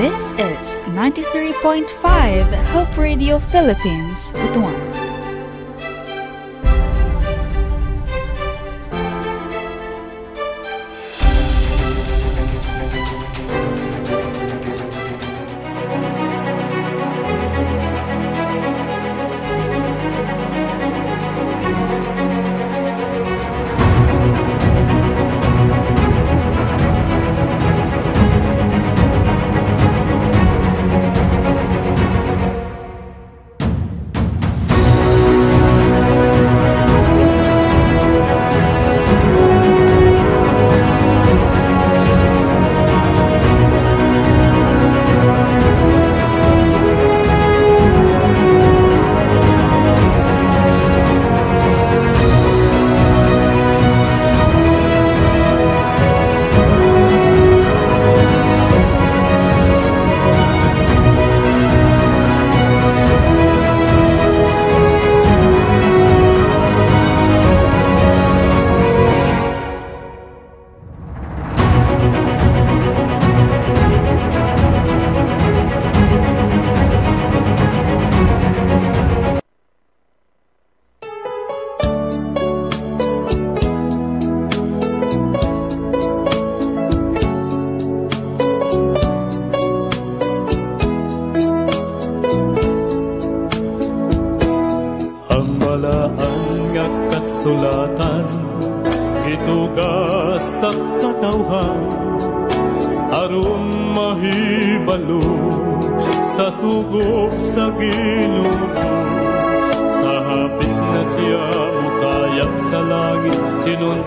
This is 93.5 Hope Radio Philippines, one.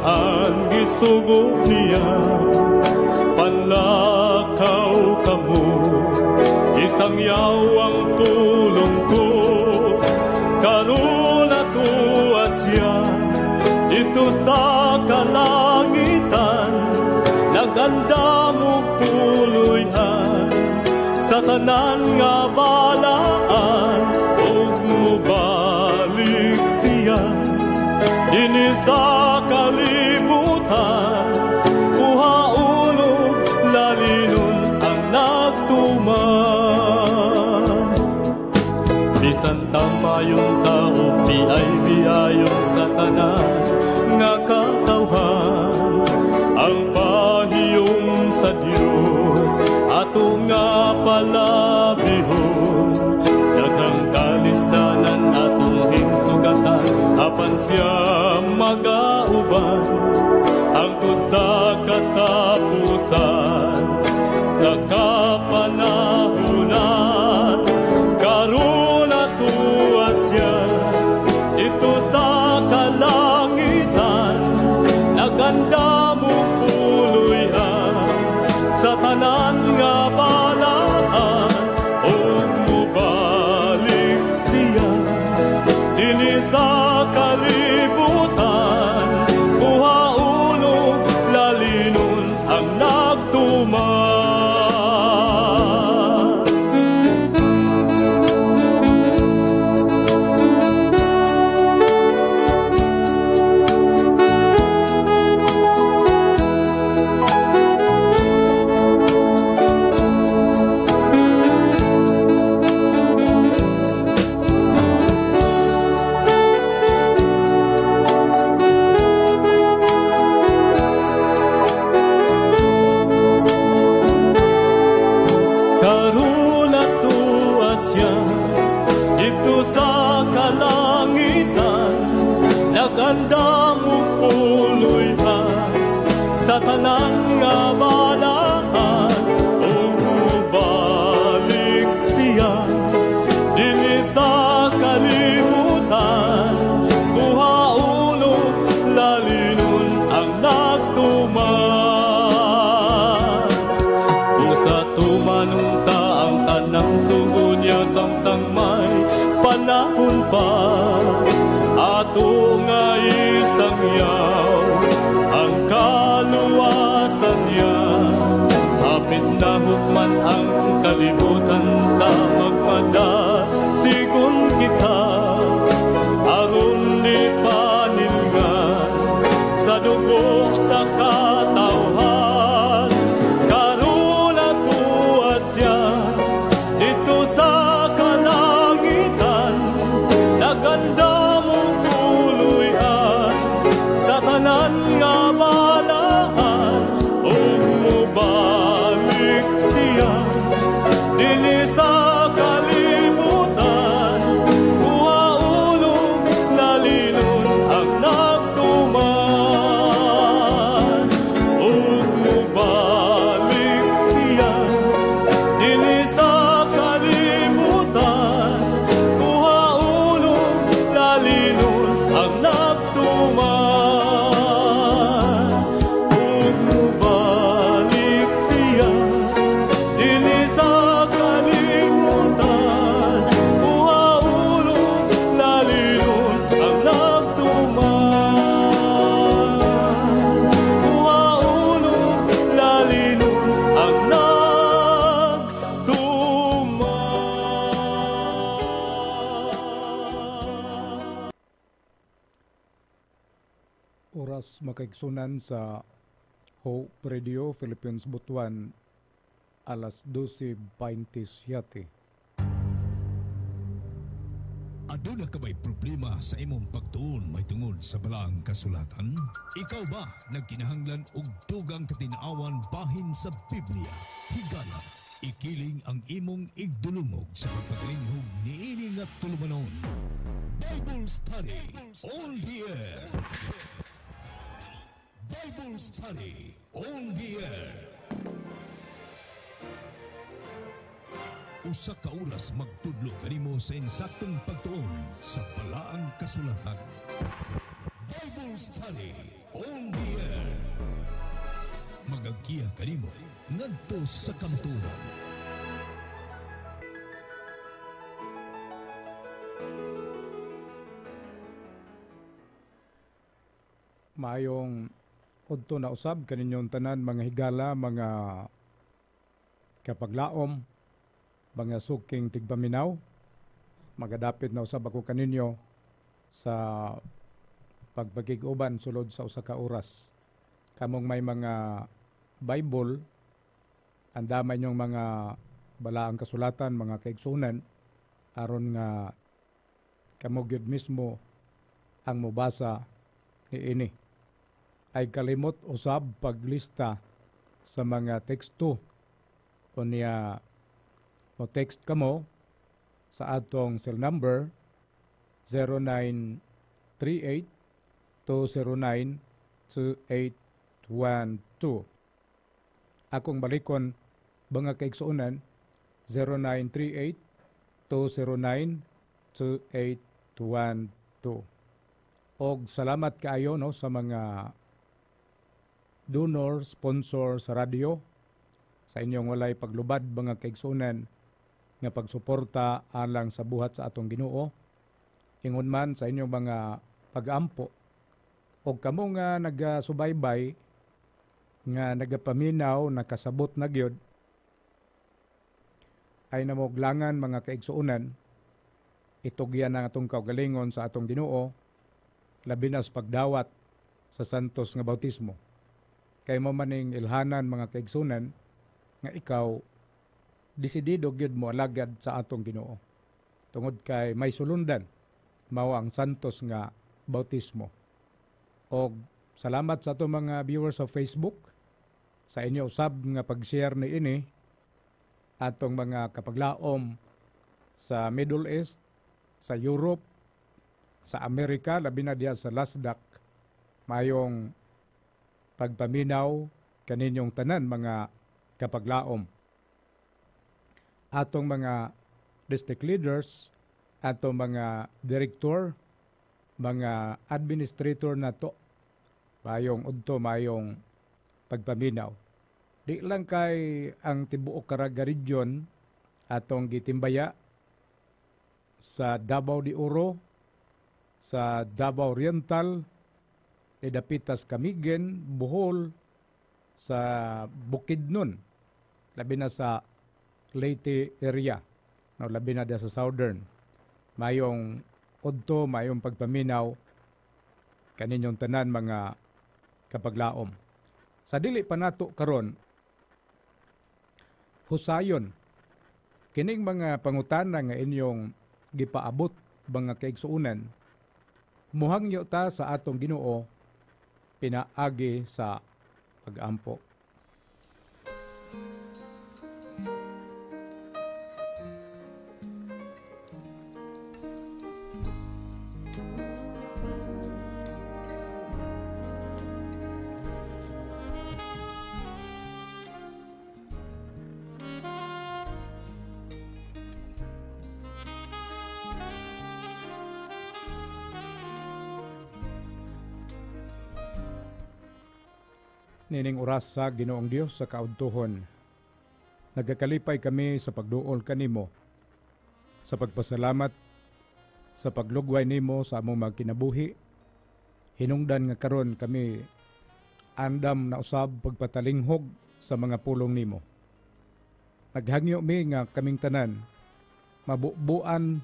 안기 속오리야 ay biyayong sa tanan nga katawhan ang pahiyom sa Dios ato nga palabihon daghang kalistanan atong hinsugatan apan siya magauban ang tudsay 等到。sunan sa Hope Radio Philippines Butuan alas 12.27. Aduna ano ka ba'y problema sa imong pagtuon may tungod sa balaang kasulatan? Ikaw ba nagkinahanglan og tugang katinaawan bahin sa Biblia? Higala, ikiling ang imong igdulungog sa pagpalinghog ni ining at tulumanon. Bible Study, Bible study. on the air. Bible Study on the Air. Usa ka oras magtudlo kanimo sa insaktong pagtuon sa balaang kasulatan. Bible Study on the Air. Magagiya kanimo ngadto sa kamatuoran. Mayong Udto na usab kaninyon tanan mga higala, mga kapaglaom, mga suking tigbaminaw. Magadapit na usab ako kaninyo sa pagbagiguban sulod sa usa ka oras. Kamong may mga Bible, ang damay niyong mga balaang kasulatan, mga kaigsunan, aron nga kamugyod mismo ang mubasa ni ini ay kalimot usab paglista sa mga teksto o niya mo text kamo sa atong cell number 0938 209 2812 akong balikon mga kaigsuonan 0938 209 2812 og salamat kaayo no sa mga donor, sponsor sa radyo. Sa inyong walay paglubad mga kaigsunan nga pagsuporta alang sa buhat sa atong Ginoo. Ingon man sa inyong mga pag-ampo o kamo nga nagasubaybay nga nagapaminaw nakasabot na gyud ay namoglangan mga kaigsuunan itugyan ang atong kaugalingon sa atong Ginoo labi na sa pagdawat sa santos nga bautismo kay mamaning ilhanan mga kaigsunan nga ikaw disidido gyud mo alagad sa atong Ginoo tungod kay may sulundan mao ang santos nga bautismo og salamat sa atong mga viewers sa Facebook sa inyo usab nga pag-share ni ini atong mga kapaglaom sa Middle East sa Europe sa Amerika labi na diya sa Lasdak mayong pagpaminaw kaninyong tanan mga kapaglaom. Atong mga district leaders, atong mga director, mga administrator na to, mayong udto, mayong pagpaminaw. Di lang kay ang tibuok Region, atong gitimbaya sa Davao de Oro, sa Davao Oriental, Edapitas Kamigen, Bohol, sa bukid Bukidnon, labi na sa Leyte area, no, labi na sa Southern. Mayong odto, mayong pagpaminaw, kaninyong tanan mga kapaglaom. Sa dili pa nato karon, husayon kining mga pangutana nga inyong gipaabot mga kaigsuunan, muhangyo ta sa atong Ginoo pinaagi sa pag-ampo. nining oras sa Ginoong Dios sa kaudtohon. Nagakalipay kami sa pagduol kanimo sa pagpasalamat sa paglugway nimo sa among magkinabuhi. Hinungdan nga karon kami andam na usab pagpatalinghog sa mga pulong nimo. Naghangyo mi nga kaming tanan mabubuan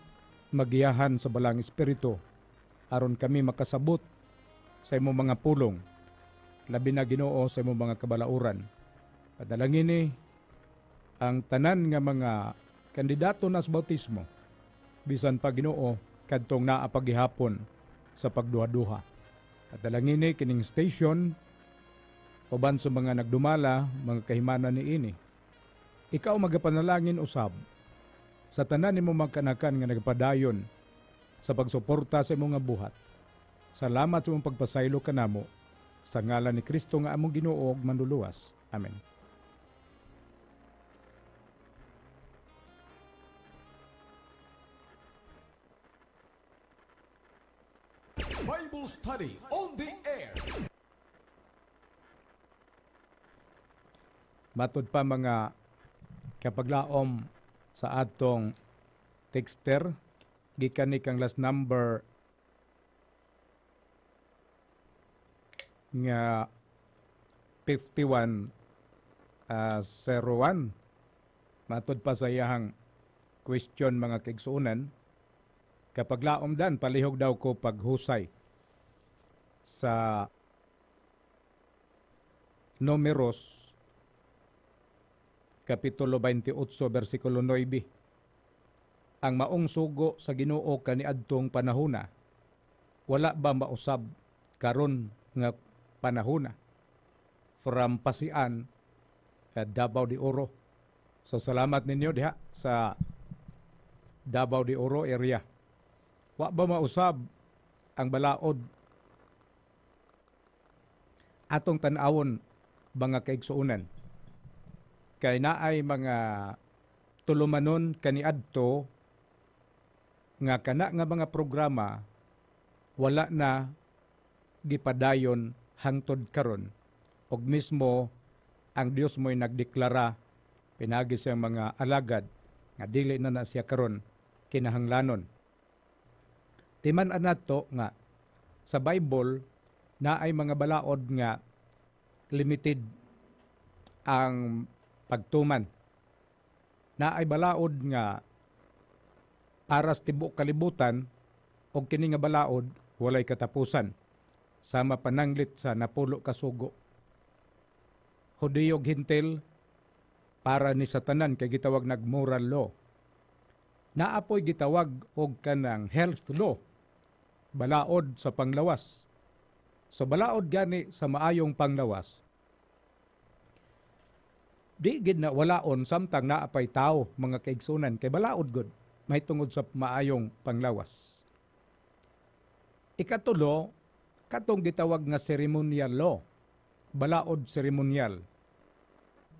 magiyahan sa balang espiritu aron kami makasabot sa imong mga pulong labi na ginoo sa imong mga kabalauran. Padalangin ni ang tanan nga mga kandidato na sa bautismo bisan pa Ginoo kadtong naapagihapon sa pagduha-duha. Padalangin ni kining station uban sa mga nagdumala mga kahimanan ni ini. Ikaw magapanalangin usab sa tanan nimo mga kanakan nga nagpadayon sa pagsuporta sa imong buhat. Salamat sa imong pagpasaylo kanamo sa ngalan ni Kristo nga among Ginoo ug manluluwas. Amen. Bible study on the air. Matod pa mga kapaglaom sa atong texter gikan ni kang last number nga 51 uh, 01 matod pa sa iyahang question mga kaigsuunan kapag laom dan palihog daw ko paghusay sa numeros kapitulo 28 bersikulo 9 ang maong sugo sa Ginoo kaniadtong panahona wala ba mausab karon nga panahuna from Pasian eh, Davao de Oro. So salamat ninyo diha sa Davao de Oro area. Wa ba mausab ang balaod atong tanawon mga kaigsuunan kay naay mga tulumanon kaniadto nga kana nga mga programa wala na gipadayon hangtod karon og mismo ang Dios mo'y nagdeklara pinagi sa mga alagad nga dili na na siya karon kinahanglanon. Timan anato nga sa Bible na ay mga balaod nga limited ang pagtuman. Na ay balaod nga para sa tibuok kalibutan o kini nga balaod walay katapusan sama pananglit sa napulo kasugo. Hudiyog hintil para ni satanan kay gitawag nag moral law. Naapoy gitawag og kanang health law balaod sa panglawas. So balaod gani sa maayong panglawas. Di gid na walaon samtang naapay tao mga kaigsunan kay balaod gud tungod sa maayong panglawas. Ikatulo, katong gitawag nga ceremonial law, balaod ceremonial.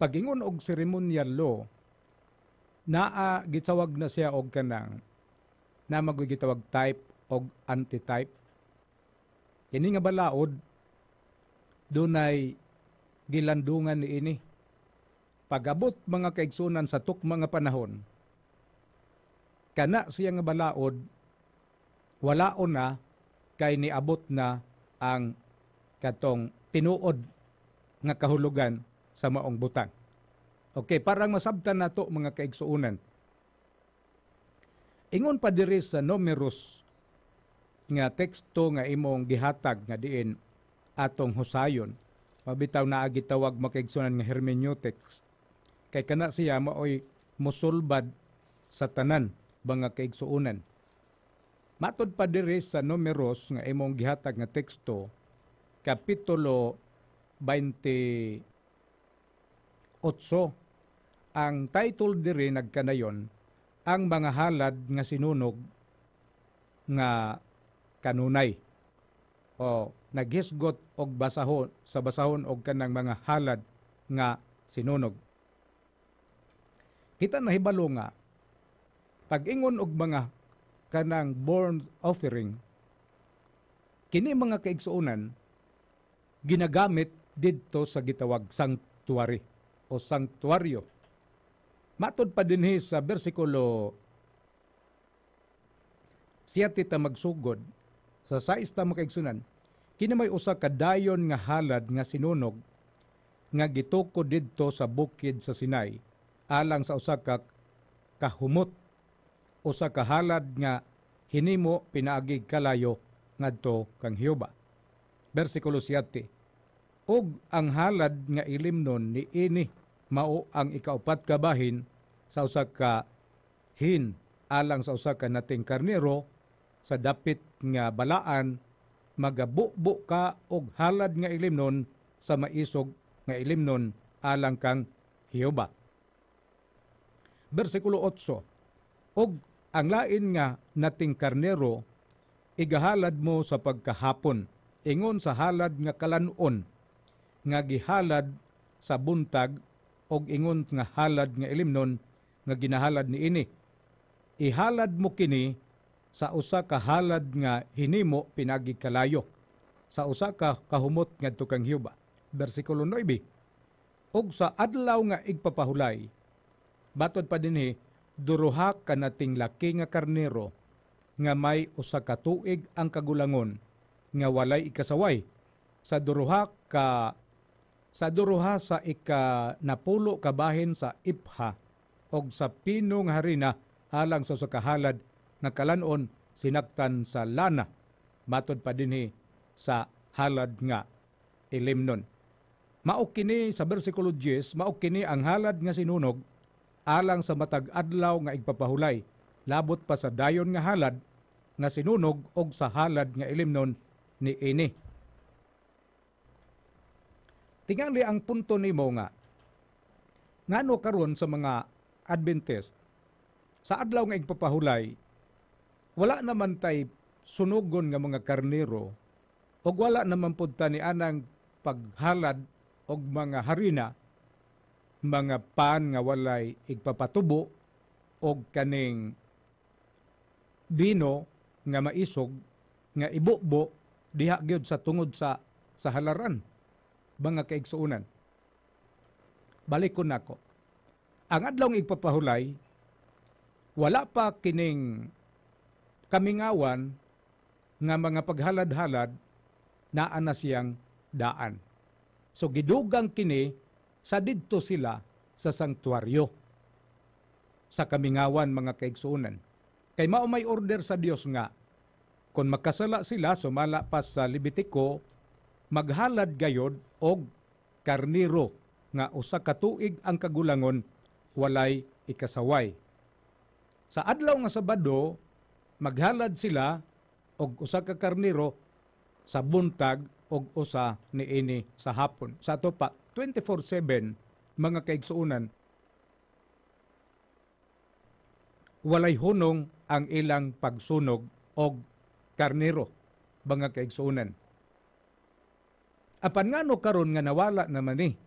Pagingon og ceremonial law, naa gitawag na siya og kanang na magigitawag type og anti-type. Kini nga balaod dunay gilandungan ni ini. Pagabot mga kaigsunan sa tuk mga panahon, kana siya nga balaod, walaon na kay niabot na ang katong tinuod nga kahulugan sa maong butang. Okay, parang masabtan nato mga kaigsuunan. Ingon pa diri sa numerous nga teksto nga imong gihatag nga diin atong husayon mabitaw na agitawag makaigsunan nga hermeneutics kay kana siya maoy musulbad sa tanan mga kaigsuunan Matod pa dire sa numeros nga imong gihatag nga teksto, Kapitulo 28, ang title dire nagkanayon, ang mga halad nga sinunog nga kanunay. O naghisgot og basahon sa basahon og kanang mga halad nga sinunog. Kita na hibalo nga pag-ingon og mga kanang born offering kini mga kaigsuonan ginagamit didto sa gitawag sanctuary o sanctuaryo. Matod pa dinhi sa bersikulo 7 ta magsugod sa sais ta makaigsunan kini may usa ka dayon nga halad nga sinunog nga gitukod didto sa bukid sa Sinai alang sa usa ka kahumot o ka halad nga hinimo pinaagig kalayo ngadto kang Hioba. Bersikulo 7. Og ang halad nga ilimnon ni ini mao ang ikaupat kabahin sa usa ka hin alang sa usa ka nating karnero sa dapit nga balaan magabubo ka og halad nga ilimnon sa maisog nga ilimnon alang kang Hioba. Bersikulo 8. Og ang lain nga nating karnero, igahalad mo sa pagkahapon, ingon sa halad nga kalanon, nga gihalad sa buntag og ingon nga halad nga ilimnon nga ginahalad ni ini. Ihalad mo kini sa usa ka halad nga hinimo pinagi kalayo sa usa ka kahumot ngadto kang hiuba. Bersikulo 9. Og sa adlaw nga igpapahulay, batod pa dinhi duruha kanating laki nga karnero nga may usa ka tuig ang kagulangon nga walay ikasaway sa duruha ka sa duruha sa ika napulo kabahin sa ipha og sa pinong harina alang sa sakahalad nga kalanon sinaktan sa lana matod pa dinhi sa halad nga ilimnon mao kini sa bersikulo 10 mao kini ang halad nga sinunog alang sa matag adlaw nga igpapahulay labot pa sa dayon nga halad nga sinunog og sa halad nga ilimnon ni ini Tingali ang punto nimo nga ngano karon sa mga Adventist sa adlaw nga igpapahulay wala naman tay sunugon nga mga karnero og wala naman pud ta ni anang paghalad og mga harina mga pan nga walay igpapatubo og kaning bino nga maisog nga ibubo diha gyud sa tungod sa sa halaran mga kaigsuunan balik ko nako ang adlaw igpapahulay wala pa kining kamingawan nga mga paghalad-halad naa na siyang daan so gidugang kini sa didto sila sa sangtuaryo. Sa kamingawan mga kaigsuunan. Kay mao may order sa Dios nga kon magkasala sila sumala pa sa Libitiko maghalad gayod og karniro nga usa ka tuig ang kagulangon walay ikasaway. Sa adlaw nga Sabado maghalad sila og usa ka karniro sa buntag og usa ini sa hapon. Sa ato pa 24/7 mga kaigsuunan, walay hunong ang ilang pagsunog og karnero mga kaigsuunan. Apan ngano karon nga nawala naman ni eh,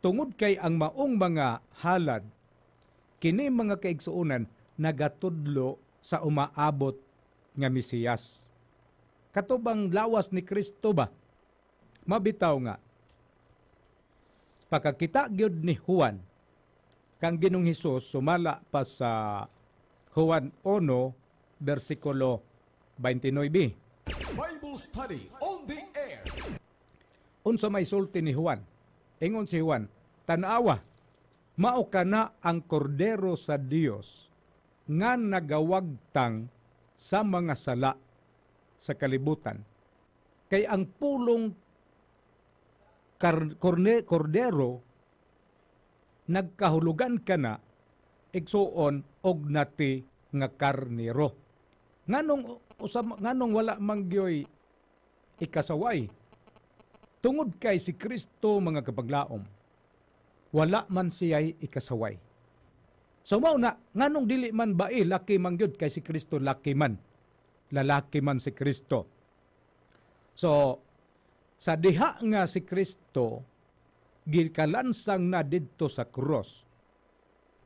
tungod kay ang maong mga halad kini mga kaigsuunan nagatudlo sa umaabot nga Misiyas. Katubang lawas ni Kristo ba mabitaw nga pagkakita gyud ni Juan kang ginong Hesus sumala pa sa Juan 1 bersikulo 29b Bible study on the air Unsa may sulti ni Juan Ingon si Juan tanawa mao kana ang kordero sa Dios nga nagawagtang sa mga sala sa kalibutan kay ang pulong Car- Corne- Cordero, nagkahulugan ka na, igsuon og nati nga karnero. Nganong usam nganong wala mangyoy ikasaway. Tungod kay si Kristo mga kapaglaom, wala man siya'y ikasaway. So mao na nganong dili man bae laki man gyud kay si Kristo laki man. Lalaki man si Kristo. So sa diha nga si Kristo gikalansang na didto sa cross.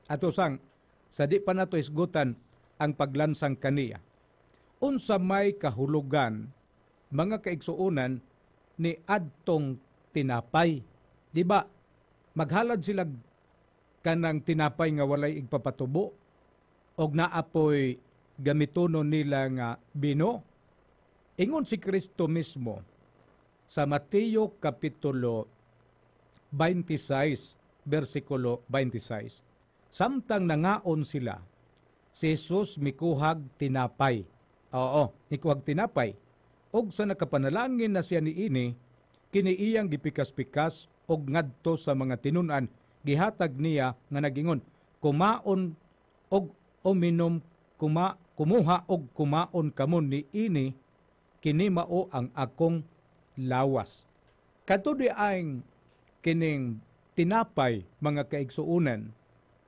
Ato sang sa di pa nato isgutan ang paglansang kaniya. Unsa may kahulugan mga kaigsuonan ni adtong tinapay. Di ba? Maghalad sila kanang tinapay nga walay igpapatubo og naapoy gamitono nila nga bino. Ingon si Kristo mismo, sa Mateo Kapitulo 26, versikulo 26. Samtang nangaon sila, si Jesus mikuhag tinapay. Oo, mikuhag tinapay. Og sa nakapanalangin na siya ni niini, kiniiyang gipikas-pikas og ngadto sa mga tinunan, gihatag niya nga nagingon, kumaon og uminom kuma, kumuha og kumaon kamon ni ini, kini mao ang akong lawas. Kato di aing kining tinapay mga kaigsuunan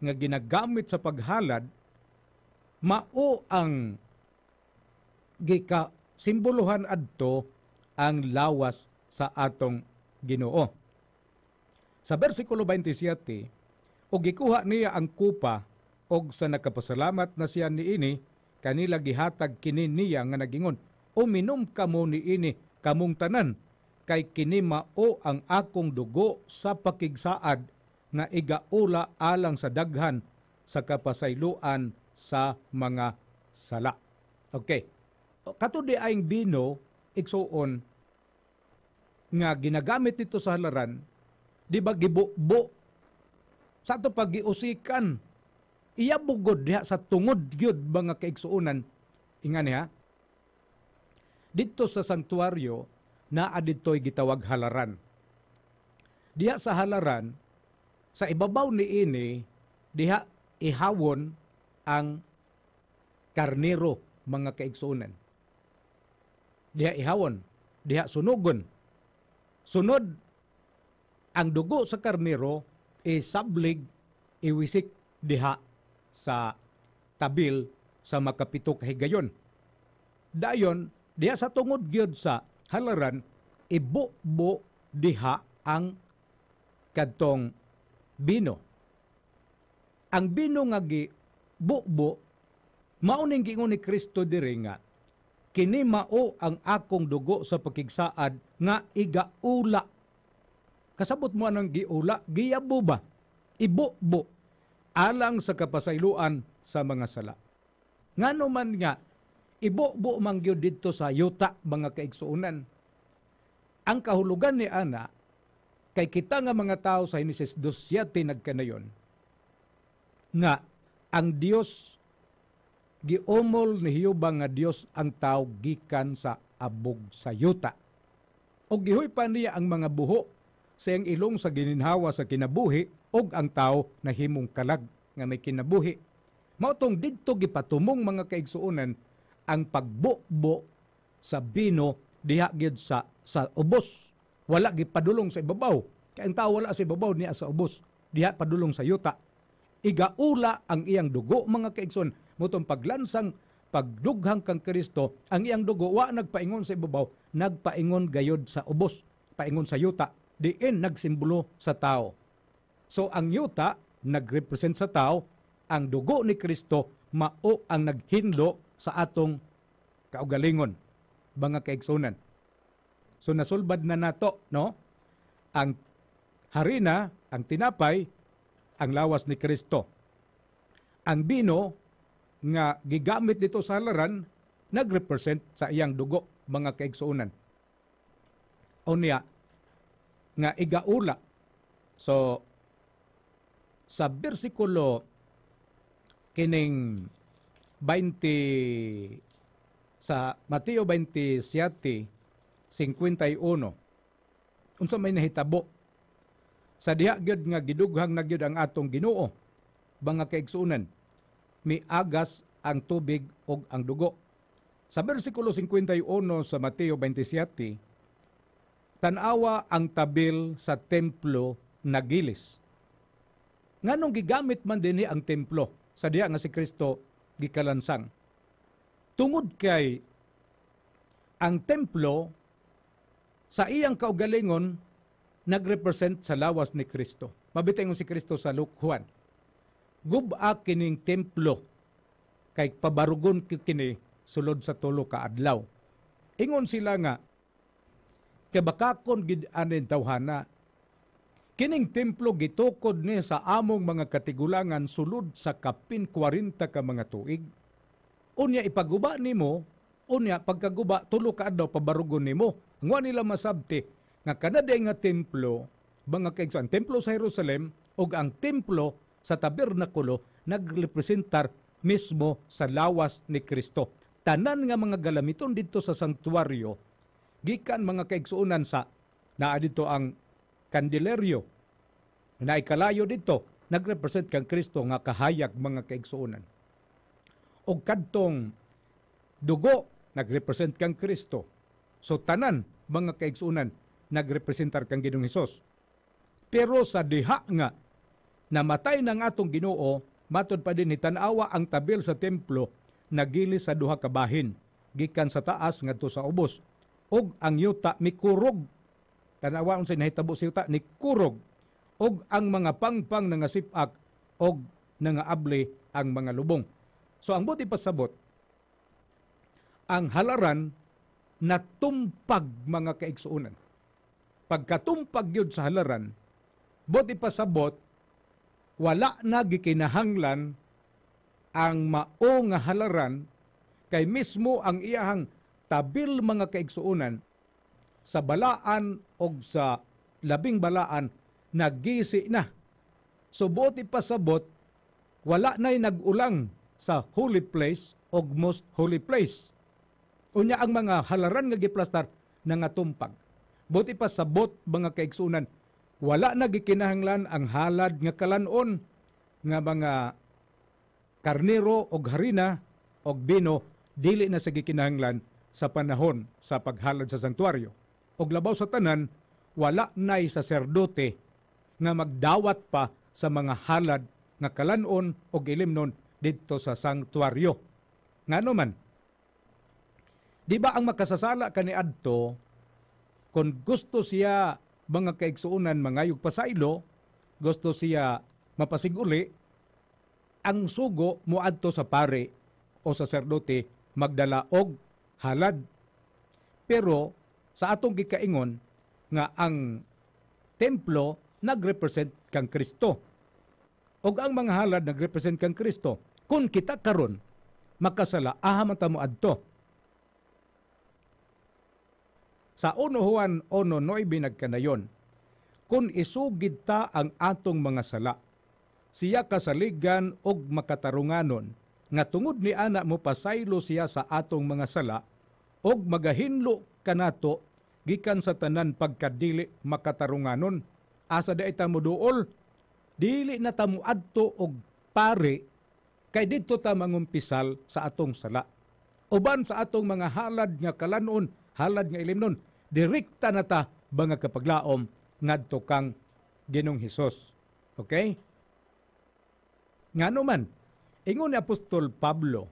nga ginagamit sa paghalad mao ang gika simbolohan adto ang lawas sa atong Ginoo. Sa bersikulo 27, og gikuha niya ang kupa og sa nakapasalamat na siya niini kanila gihatag kini niya nga nagingon, "O minom ka mo niini kamong tanan kay kini mao ang akong dugo sa pakigsaad nga igaula alang sa daghan sa kapasayloan sa mga sala. Okay. Kato di aing bino igsuon nga ginagamit nito sa halaran di ba gibubo sa ato pagiusikan iya bugod diha sa tungod gyud mga kaigsuonan ingan ha dito sa santuaryo na aditoy gitawag halaran. Diha sa halaran, sa ibabaw ni ini, diha ihawon ang karnero mga kaigsunan. Diha ihawon, diha sunugon. Sunod, ang dugo sa karnero isablig, iwisik diha sa tabil sa makapito kahigayon. Dayon, Diya sa tungod gyud sa halaran ibubo diha ang kadtong bino. Ang bino nga gi gibubo mao ning gingon ni Kristo diri nga kini mao ang akong dugo sa pakigsaad nga igaula. Kasabot mo anang giula, giyabuba, ba? Ibubo alang sa kapasayloan sa mga sala. Ngano man nga ibubo man gyud didto sa yuta mga kaigsuonan. Ang kahulugan ni ana kay kita nga mga tao sa Henesis 2:7 nagkanayon nga ang Dios giomol ni Hiuba nga Dios ang tao gikan sa abog sa yuta. O gihoy pa niya ang mga buho sa iyang ilong sa gininhawa sa kinabuhi og ang tao na himong kalag nga may kinabuhi. Mautong didto gipatumong mga kaigsuonan ang pagbukbo sa bino diha gid sa sa ubos. Wala gid padulong sa ibabaw. Kay ang tawo wala sa ibabaw niya sa ubos. Diha padulong sa yuta. Igaula ang iyang dugo mga kaigson mutong paglansang pagdughang kang Kristo ang iyang dugo wa nagpaingon sa ibabaw nagpaingon gayod sa ubos paingon sa yuta diin nagsimbolo sa tao. So ang yuta nagrepresent sa tao ang dugo ni Kristo mao ang naghindo sa atong kaugalingon, mga kaigsunan. So nasulbad na nato, no? Ang harina, ang tinapay, ang lawas ni Kristo. Ang bino nga gigamit dito sa halaran nagrepresent sa iyang dugo mga kaigsuunan. O niya, nga igaula. So, sa bersikulo kining 20 sa Mateo 27 51 unsa may nahitabo sa diha gyud nga gidughang na gyud ang atong Ginoo mga kaigsuonan miagas ang tubig og ang dugo sa bersikulo 51 sa Mateo 27 tanawa ang tabil sa templo nagilis nganong gigamit man dinhi ang templo sa diha nga si Kristo gikalansang. Tungod kay ang templo sa iyang kaugalingon nagrepresent sa lawas ni Kristo. Mabitay si Kristo sa Luke Juan. Guba kining templo kay pabarugon kini sulod sa tulo ka adlaw. Ingon sila nga kabakakon gid anin tawhana Kining templo gitukod ni sa among mga katigulangan sulod sa kapin 40 ka mga tuig. Unya ipaguba nimo, unya pagkaguba tulo ka adlaw pabarugon nimo. Nga nila masabti nga kanaday nga templo mga kaigsoon templo sa Jerusalem ug ang templo sa tabernakulo nagrepresentar mismo sa lawas ni Kristo. Tanan nga mga galamiton didto sa sanktuaryo gikan mga kaigsuonan sa naa dito ang kandileryo na ikalayo dito, nagrepresent kang Kristo nga kahayag mga kaigsuonan. O kadtong dugo, nagrepresent kang Kristo. So tanan, mga kaigsunan, nagrepresentar kang Ginoong Hesus. Pero sa diha nga, namatay ng atong ginoo, matod pa din ni tanawa ang tabil sa templo, nagili sa duha kabahin, gikan sa taas ngadto sa ubos. Og ang yuta mikurog. Tanawa unsay nahitabo sa yuta ni kurog og ang mga pangpang nga sipak og able ang mga lubong. So ang buti pasabot, ang halaran natumpag mga kaigsuunan. Pagkatumpag yun sa halaran, buti pasabot, wala na gikinahanglan ang mao nga halaran kay mismo ang iyahang tabil mga kaigsuunan sa balaan o sa labing balaan nagisi na. Subot ipasabot, wala na'y nagulang sa holy place o most holy place. Unya ang mga halaran nga giplastar na nga tumpag. Buti pa sa mga kaigsunan, wala na gikinahanglan ang halad nga kalanon nga mga karnero og harina og bino dili na sa gikinahanglan sa panahon sa paghalad sa santuario. Og labaw sa tanan, wala na'y saserdote nga magdawat pa sa mga halad nga kalanon o gilimnon didto sa sanktuaryo. Ngano man, di ba ang makasasala Adto kung gusto siya mga kaigsuunan mangayog pasaylo, gusto siya mapasiguli, ang sugo muadto sa pare o sa serdote magdala og halad. Pero sa atong gikaingon nga ang templo nagrepresent kang Kristo. Og ang mga halad nagrepresent kang Kristo. Kung kita karon makasala ahaman ta mo adto. Sa 1 Juan 1:9 nagkanayon, kung isugid ta ang atong mga sala, siya kasaligan og makatarunganon nga tungod ni ana mo pasaylo siya sa atong mga sala og magahinlo kanato gikan sa tanan pagkadili makatarunganon asa da ita mo dili na ta mo adto og pare kay didto ta mangumpisal sa atong sala. Uban sa atong mga halad nga kalanon, halad nga ilimnon, direkta na ta mga kapaglaom ngadto kang Ginong Hesus. Okay? Ngano man, ingon ni Apostol Pablo,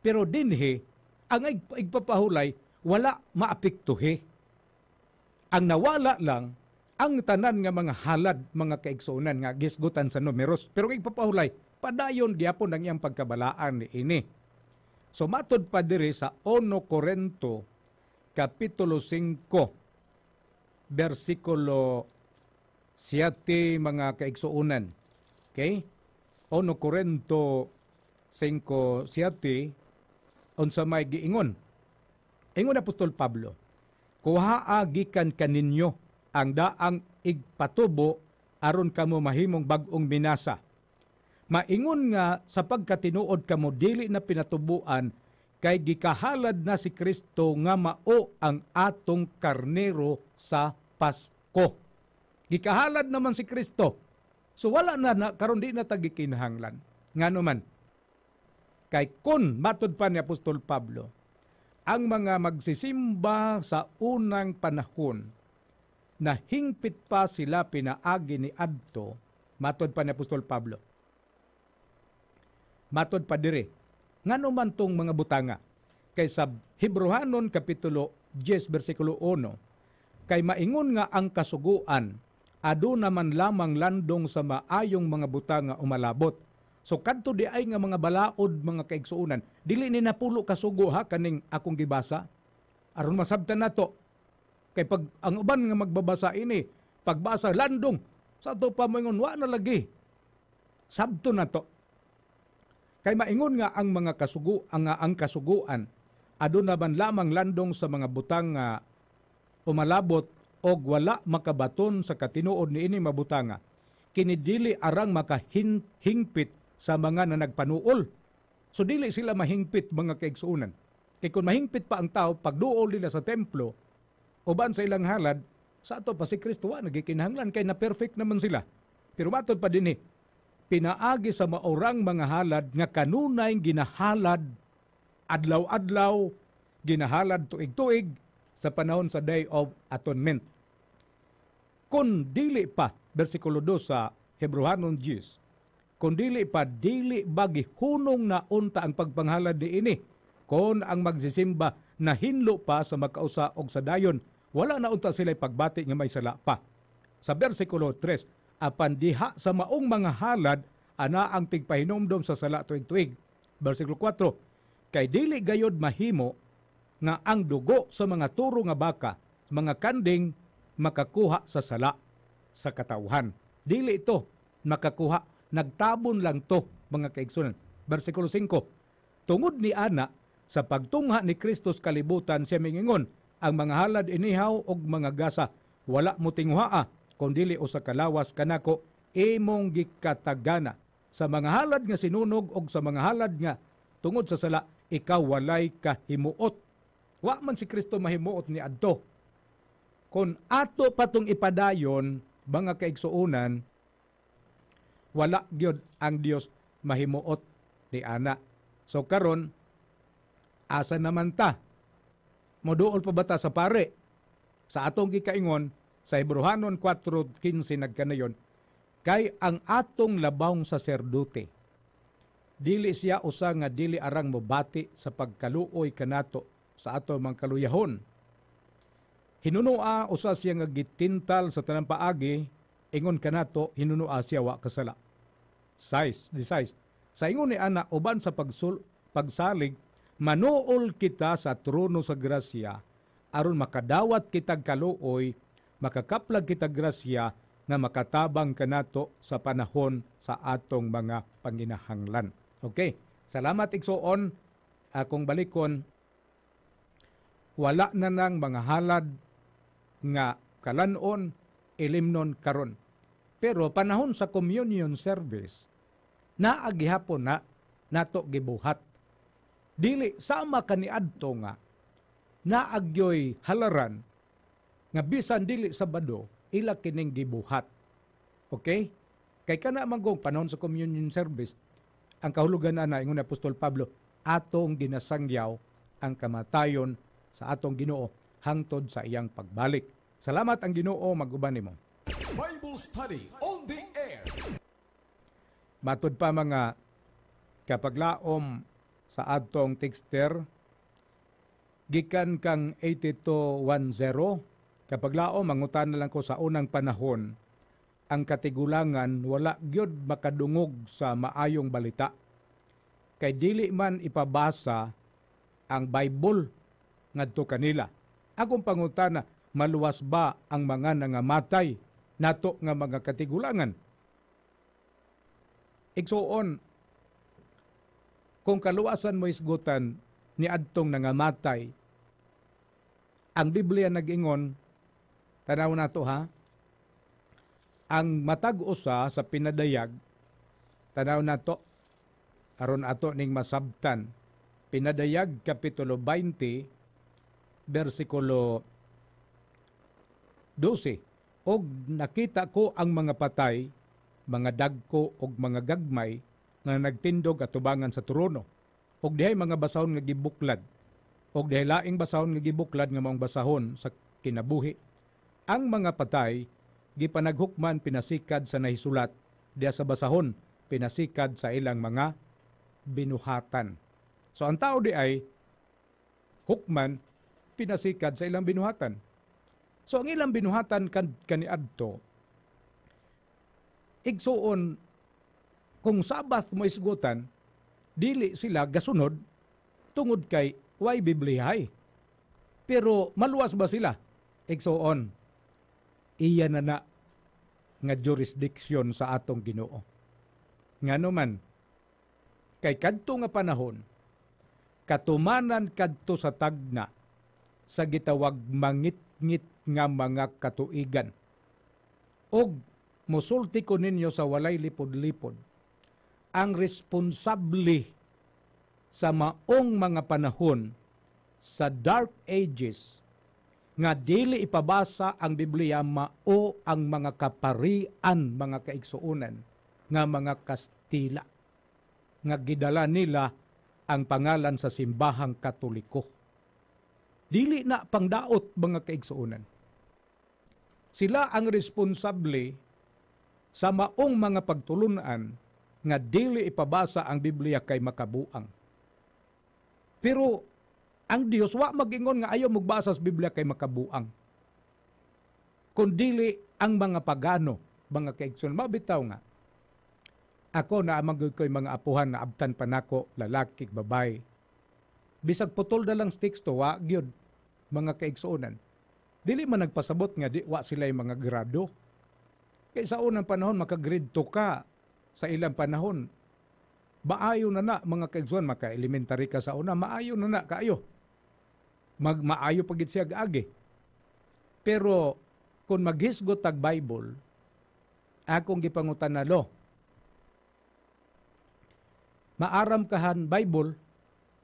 pero dinhi ang igpapahulay wala maapektuhi. Ang nawala lang ang tanan nga mga halad mga kaigsuonan nga gisgutan sa numeros pero ipapahulay padayon gyapon ang iyang pagkabalaan ni ini so matod pa diri sa 1 Corinto kapitulo 5 bersikulo 7 mga kaigsuonan okay 1 Corinto 5 7 unsa may giingon ingon apostol Pablo kuhaa gikan kaninyo ang daang igpatubo aron kamo mahimong bagong minasa. Maingon nga sa pagkatinuod kamo dili na pinatubuan kay gikahalad na si Kristo nga mao ang atong karnero sa Pasko. Gikahalad naman si Kristo. So wala na, na karon di na tagikinahanglan. Ngano man kay kun matud pa ni Apostol Pablo ang mga magsisimba sa unang panahon na hingpit pa sila pinaagi ni Adto matod pa ni Apostol Pablo. Matod pa dire, ngano man tong mga butanga kay sa Hebrehanon kapitulo 10 bersikulo 1 kay maingon nga ang kasuguan ado naman lamang landong sa maayong mga butanga umalabot. So kadto di ay nga mga balaod mga kaigsuunan, dili ni napulo kasugo ha kaning akong gibasa. Aron masabtan nato, Kay pag ang uban nga magbabasa ini, pagbasa landong sa to pa moingon wa na lagi. Sabto na to. Kay maingon nga ang mga kasugo ang ang kasuguan aduna man lamang landong sa mga butang nga umalabot og wala makabaton sa katinuod ni ini mabutanga kinidili arang makahingpit sa mga na nagpanuol. So dili sila mahingpit mga kaigsuunan. Kay kung mahingpit pa ang tao, pagduol nila sa templo, uban sa ilang halad sa ato pa si Kristo nagikinhanglan kay na perfect naman sila pero matod pa dinhi eh, pinaagi sa maorang mga halad nga kanunay ginahalad adlaw-adlaw ginahalad tuig-tuig sa panahon sa Day of Atonement. Kung dili pa, versikulo 2 sa Hebrewanon 10, kung dili pa, dili bagi hunong na unta ang pagpanghalad ni ini, kung ang magsisimba na hinlo pa sa makausa og sa dayon wala na unta sila pagbati nga may sala pa. Sa bersikulo 3, apan diha sa maong mga halad ana ang tigpahinomdom sa sala tuig-tuig. Bersikulo 4, kay dili gayod mahimo nga ang dugo sa mga turo nga baka, mga kanding makakuha sa sala sa katawhan. Dili ito makakuha, nagtabon lang to mga kaigsunan. Bersikulo 5, tungod ni ana sa pagtungha ni Kristus kalibutan siya mingingon, ang mga halad inihaw og mga gasa wala mo tingwaa kundili o sa kalawas kanako imong gikatagana sa mga halad nga sinunog og sa mga halad nga tungod sa sala ikaw walay kahimuot wa man si Kristo mahimuot ni adto kun ato patong ipadayon mga kaigsuonan wala gyud ang Dios mahimuot ni ana so karon asa naman ta Moduol pa bata sa pare. Sa atong gikaingon, sa Hebrehanon 4.15 nagkanayon, kay ang atong labawng saserdote, dili siya usa nga dili arang mabati sa pagkaluoy kanato sa atong mga kaluyahon. Hinunoa usa siya nga gitintal sa tanang paagi ingon kanato hinunoa siya wa kasala. Size, the size. Sa ingon ni ana uban sa pagsul pagsalig manuol kita sa trono sa grasya, aron makadawat kitag kalooy makakaplag kitag grasya, nga makatabang kanato sa panahon sa atong mga panginahanglan. Okay, salamat igsoon. Akong balikon, wala na nang mga halad nga kalanon, ilimnon karon. Pero panahon sa communion service, na agihapon na nato gibuhat dili sama kaniadto nga naagyoy halaran nga bisan dili sabado ila kining gibuhat. Okay? Kay kana manggong panahon sa communion service, ang kahulugan na ingon Apostol Pablo, atong ginasangyaw ang kamatayon sa atong Ginoo hangtod sa iyang pagbalik. Salamat ang Ginoo maguban nimo. Bible study on the air. matud pa mga kapaglaom sa adtong texter gikan kang 8210 kapag lao mangutan na lang ko sa unang panahon ang katigulangan wala gyud makadungog sa maayong balita kay dili man ipabasa ang Bible ngadto kanila akong pangutana maluwas ba ang mga nangamatay nato nga mga katigulangan Igsoon, kung kaluwasan mo isgutan ni adtong nangamatay. Ang Biblia nagingon, tanaw na to ha, ang matag usa sa pinadayag, tanaw na to, aron ato ning masabtan, pinadayag kapitulo 20, versikulo 12. Og nakita ko ang mga patay, mga dagko og mga gagmay, nga nagtindog at tubangan sa turuno. ug dihay mga basahon nga gibuklad ug dihay laing basahon nga gibuklad nga maong basahon sa kinabuhi ang mga patay gipanaghukman pinasikad sa nahisulat diya sa basahon pinasikad sa ilang mga binuhatan so ang tao di ay hukman pinasikad sa ilang binuhatan so ang ilang binuhatan kan kaniadto igsuon kung sabath mo isgutan, dili sila gasunod tungod kay why biblihay. Pero maluwas ba sila? Igsoon. Iya na na nga jurisdiction sa atong Ginoo. Nga naman, kay kadto nga panahon, katumanan kadto sa tagna sa gitawag mangitngit nga mga katuigan. Og musulti ko ninyo sa walay lipod-lipod ang responsable sa maong mga panahon sa Dark Ages nga dili ipabasa ang Biblia mao ang mga kaparian, mga kaigsuonan, nga mga Kastila, nga gidala nila ang pangalan sa simbahang katoliko. Dili na pangdaot mga kaigsuonan. Sila ang responsable sa maong mga pagtulunan nga dili ipabasa ang Biblia kay makabuang. Pero ang Dios wa magingon nga ayaw magbasa sa Biblia kay makabuang. Kundili ang mga pagano, mga kaigsoon. Mabitaw nga, ako na amang ko'y mga apuhan na abtan pa nako, lalaki, babay. Bisag putol na lang sticks to, wa, gyud, mga kaigsuonan. Dili man nagpasabot nga, di, wa sila yung mga grado. Kaysa unang panahon, makagrade to ka, sa ilang panahon, maayo na na mga kaigsuan, maka elementary ka sa una, maayo na na kaayo. Mag maayo pagit siya gaagi. Pero kung maghisgot tag Bible, akong gipangutan na lo. Maaram kahan Bible,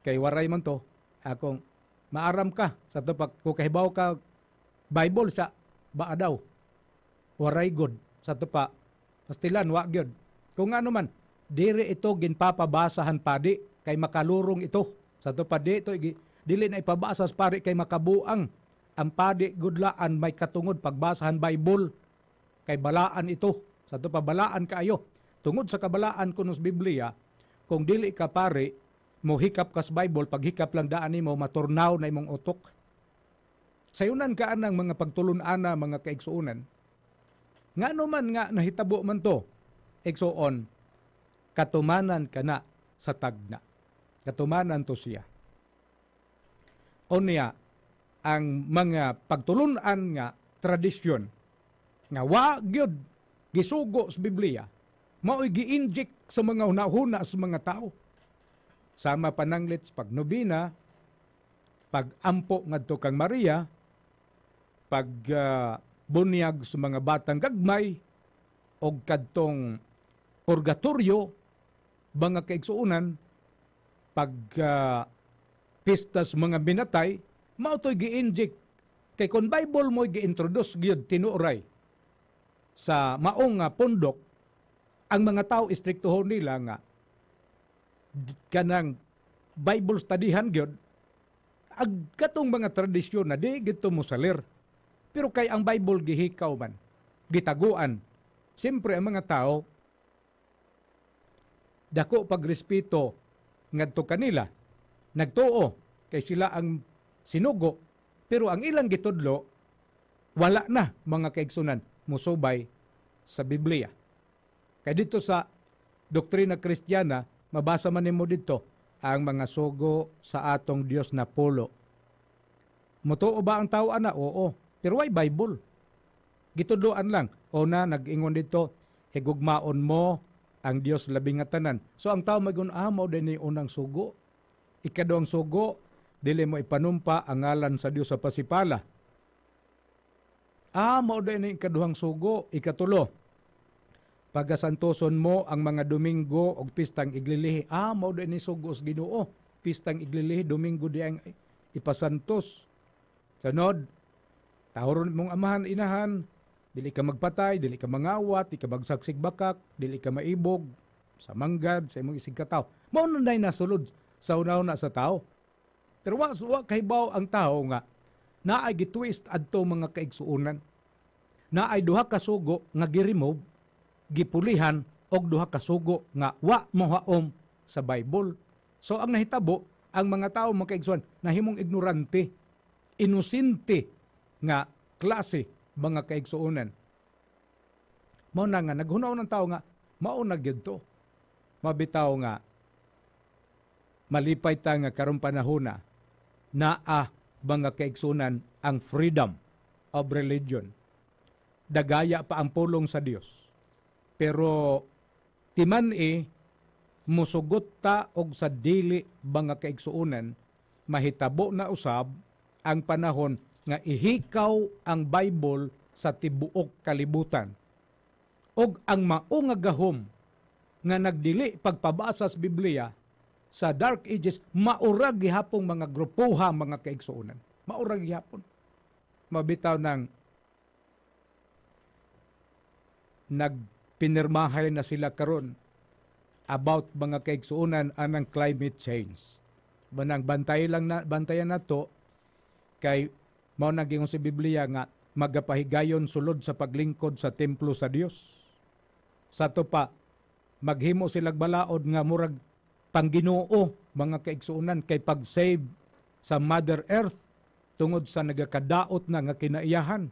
kay waray man to, akong maaram ka sa to pag kukahibaw ka Bible sa baadaw. Waray good sa to pa. Pastilan, wa good kung ano man, dire ito ginpapabasahan padi kay makalurong ito. Sa to padi ito, dili na ipabasas pare kay makabuang. Ang padi gudlaan may katungod pagbasahan Bible kay balaan ito. Sa to pabalaan kaayo. Tungod sa kabalaan kuno sa Biblia, kung dili ka pare, mo hikap kas Bible, pag hikap lang daan mo, maturnaw na imong utok. Sayunan ka ng mga pagtulunana, mga kaigsuunan. Nga no man nga nahitabo man to, Igsoon, katumanan ka na sa tagna. Katumanan to siya. O niya, ang mga pagtulunan nga tradisyon nga wa gyud gisugo sa Biblia mao'y gi-inject sa mga hunahuna sa mga tao sama pananglit sa pagnobina pagampo ngadto kang Maria pag uh, bunyag sa mga batang gagmay og kadtong purgatorio mga kaigsuunan pag uh, pistas mga binatay mao toy gi-inject kay kon Bible mo gi-introduce gyud tinuoray sa maong nga ah, pundok ang mga tao istriktuhon nila nga kanang Bible studyhan gyud ag katong mga tradisyon na di gito mo salir. Pero kay ang Bible gihikaw man, gitaguan. Siyempre ang mga tao dako pagrespeto ngadto kanila nagtuo kay sila ang sinugo pero ang ilang gitudlo wala na mga kaigsunan musubay sa Biblia kay dito sa doktrina Kristiyana mabasa man nimo dito ang mga sugo sa atong Dios na pulo Mutuo ba ang tao ana? Oo. Pero why Bible? gitudloan lang. O na, nag-ingon dito, higugmaon mo ang Dios labing nga So ang tao amo ah, din unang sugo. Ikaduang sugo, dili mo ipanumpa ang ngalan sa Dios sa pasipala. Amo ah, din ikaduhang sugo, ikatulo. Pagasantoson mo ang mga Domingo og pistang iglilihi. Amo ah, din sugo sa Ginoo. Pistang iglilihi Domingo di ang ipasantos. Sanod, tahuron mong amahan inahan Dili ka magpatay, dili ka mangawat, di ka bagsagsig bakak, dili ka maibog sa manggad, sa imong isig kataw. Mao na day nasulod sa unaw na sa tao. Pero wa, wa kahibaw ang tao nga naay gitwist adto mga kaigsuonan. Naay duha ka sugo nga gi-remove, gipulihan og duha ka sugo nga wa mohaom sa Bible. So ang nahitabo ang mga tao mga kaigsuan nahimong ignorante, inosente nga klase mga kaigsuunan. Mao na nga naghunaw ng tao nga mao na gyud to. Mabitaw nga malipay ta nga karon panahona naa mga kaigsuunan ang freedom of religion. Dagaya pa ang pulong sa Dios. Pero timan e musugot ta og sa dili mga kaigsuunan mahitabo na usab ang panahon nga ihikaw ang Bible sa tibuok kalibutan. Og ang mao nga gahom nga nagdili pagpabasa sa Biblia sa Dark Ages maurag gihapon mga grupoha mga kaigsuonan. Maurag gihapon. Mabitaw ng nagpinirmahay na sila karon about mga kaigsuonan anang climate change. Banang bantay lang na, bantayan na to kay mao na sa Biblia nga magapahigayon sulod sa paglingkod sa templo sa Dios. Sa to pa maghimo silag balaod nga murag pangginoo mga kaigsuonan kay pag-save sa Mother Earth tungod sa nagakadaot na nga kinaiyahan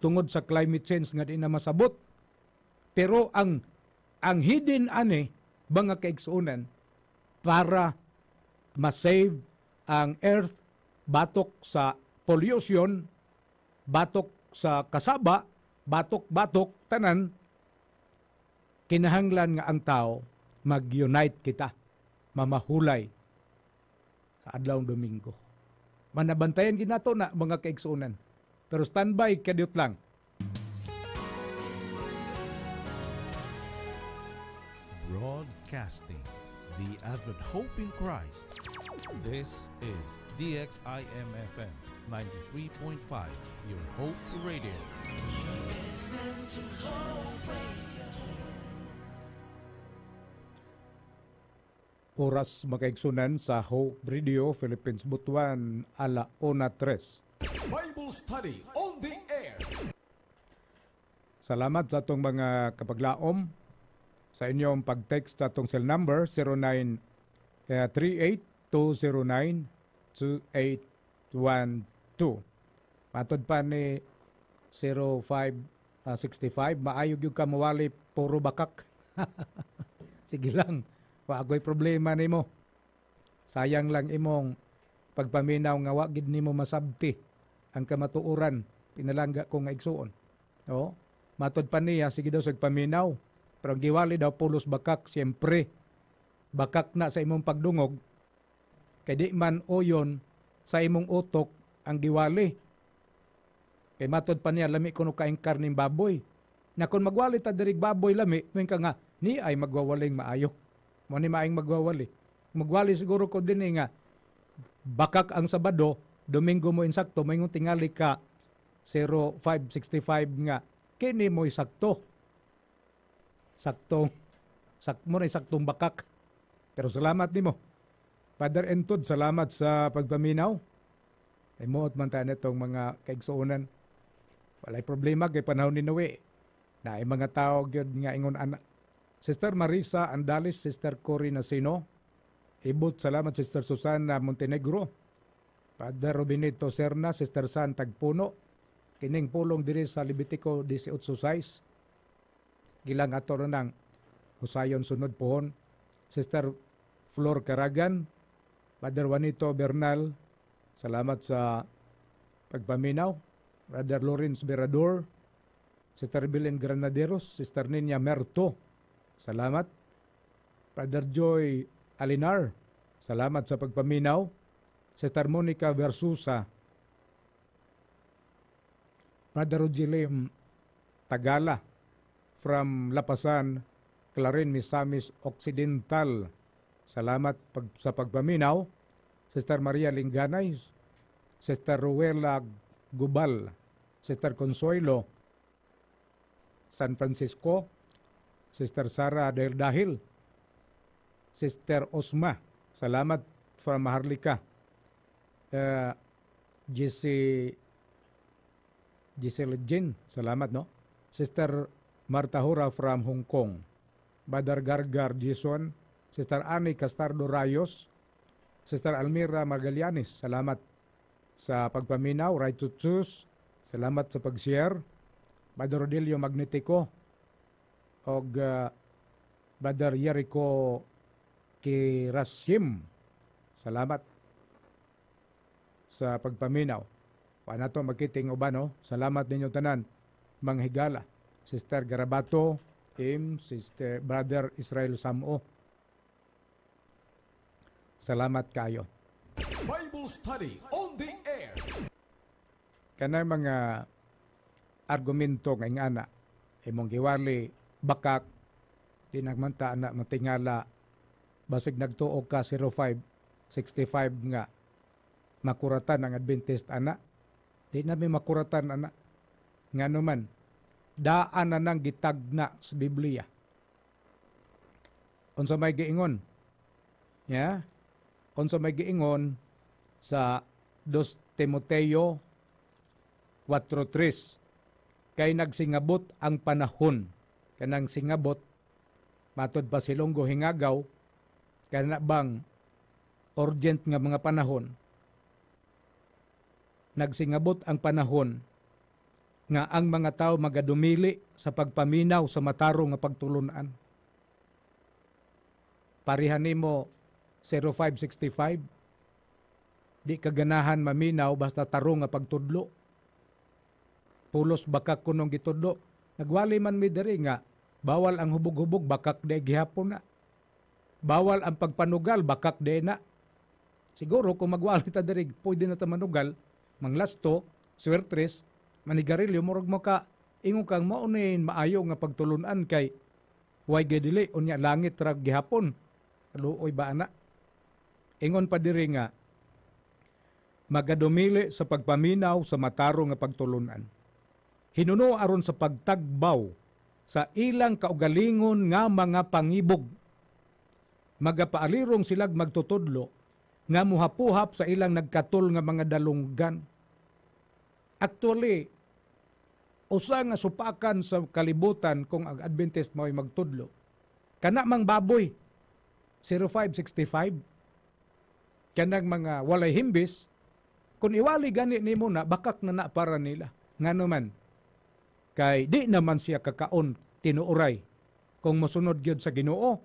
tungod sa climate change nga di na masabot. Pero ang ang hidden ani mga kaigsuonan para ma-save ang earth batok sa pollution, batok sa kasaba, batok-batok, tanan, kinahanglan nga ang tao, mag-unite kita, mamahulay sa adlaw Domingo. Manabantayan ginato na mga kaigsunan. Pero standby, kadyot lang. Broadcasting the Advent Hope in Christ. This is DXIMFM 93.5, your Hope Radio. Oras makaigsunan sa Hope Radio Philippines Butuan, ala ona 3. Bible Study on the Air. Salamat sa atong mga kapaglaom sa inyong pag-text sa atong cell number 09 Patod pa ni 0565, uh, ah, maayog yung kamuwali, puro bakak. Sige lang, wagoy problema ni mo. Sayang lang imong pagpaminaw nga wagid nimo masabti ang kamatuoran pinalangga ko nga igsuon. O, matod pa niya, sige daw sa paminaw. Pero ang giwali daw pulos bakak, siyempre, bakak na sa imong pagdungog, kay di man o yon sa imong utok ang giwali. Kay matod pa niya, lami kuno kaing karning baboy. Na kung magwali ta dirig baboy lami, nung ka nga, ni ay magwawaling maayo. Mo ni maing magwawali. Magwali siguro ko din eh, nga, bakak ang Sabado, Domingo mo insakto, may tingali ka 0565 nga. Kini mo isakto. Saktong, sak mo na isaktong bakak. Pero salamat nimo. Father Entod, salamat sa pagpaminaw moot man tayo itong mga kaigsuunan. Walay problema kay panahon ni Noe. Na ay mga tao gyud nga ingon anak. Sister Marisa Andalis, Sister Corina Sino, Ibot salamat Sister Susana Montenegro, Padre Robinito Serna, Sister San Tagpuno, kining pulong diri sa Libitico 18 size. Gilang ato ng husayon sunod pohon, Sister Flor Karagan, Padre Juanito Bernal, Salamat sa pagpaminaw. Brother Lawrence Berador, Sister Bilen Granaderos, Sister Ninya Merto. Salamat. Brother Joy Alinar, salamat sa pagpaminaw. Sister Monica Versusa. Brother Rogelim Tagala from Lapasan, Clarin Misamis Occidental. Salamat pag, sa pagpaminaw. Sister Maria Linganay, Sister Ruela Gubal, Sister Consuelo, San Francisco, Sister Sara Del Dahil, Sister Osma, salamat from Maharlika, uh, Jesse, Giselle Jin, salamat no, Sister Marta Hura from Hong Kong, Badar Gargar Jason, Sister Annie Castardo Rayos, Sister Almira Magallanes, salamat sa pagpaminaw, right to choose. Salamat sa pag-share. Brother Rodelio Magnetico og uh, Brother Jericho Kirashim. Salamat sa pagpaminaw. na nato magkiting uban no. Salamat ninyo tanan manghigala. Sister Garabato, Im, Sister Brother Israel Samo. Salamat kayo. Bible Study on the Air. Kanang mga argumento nga ana imong giwarli bakak tinagmanta ana matingala basig nagtuog ka 05 65 nga makuratan ang Adventist ana di na may makuratan ana nga naman daan na nang gitagna sa Biblia unsa may giingon yeah kung may giingon sa 2 Timoteo 4.3 kay nagsingabot ang panahon kanang singabot matod pa silonggo hingagaw kana bang urgent nga mga panahon nagsingabot ang panahon nga ang mga tao magadumili sa pagpaminaw sa matarong nga pagtulunan parihan nimo 0565. Di kaganahan maminaw basta tarong nga pagtudlo. Pulos bakak kunong gitudlo. Nagwali man mi diri nga bawal ang hubog-hubog bakak de gihapon na. Bawal ang pagpanugal bakak de na. Siguro kung magwali ta diri pwede na ta manugal manglasto, swertres, manigarilyo murag mo ka ingon kang maunin maayo nga pagtulunan kay way gedili unya langit rag gihapon. Luoy ba anak? Ingon pa diri nga, magadumili sa pagpaminaw sa mataro nga pagtulunan. Hinuno aron sa pagtagbaw sa ilang kaugalingon nga mga pangibog. Magapaalirong silag magtutudlo nga muhapuhap sa ilang nagkatul nga mga dalunggan. Actually, usa nga supakan sa kalibutan kung ang Adventist mao'y magtudlo. Kana mang baboy 0565 kanang mga walay himbis, kung iwali gani ni mo na, bakak na na para nila. Nga naman, kay di naman siya kakaon tinuuray kung mosunod gyud sa ginoo.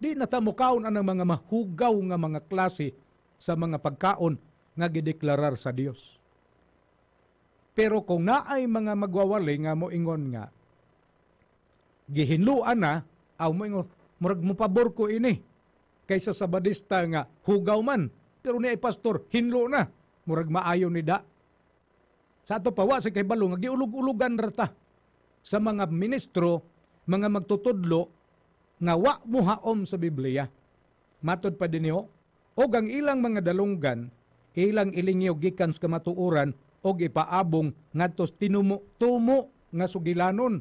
Di na natamukaon ang mga mahugaw nga mga klase sa mga pagkaon nga gideklarar sa Dios. Pero kung naay mga magwawali nga moingon nga, gihinluan na, aw moingon, murag mo pabor ko ini kaysa sa badista nga hugaw man pero ni ay pastor hinlo na murag maayo ni da sa ato pawa sa kay balong giulog-ulogan rata sa mga ministro mga magtutudlo nga wa mo sa Biblia matod pa din niyo o ang ilang mga dalunggan ilang ilingyo gikan sa kamatuoran o ipaabong ngadtos tinumo-tumo nga sugilanon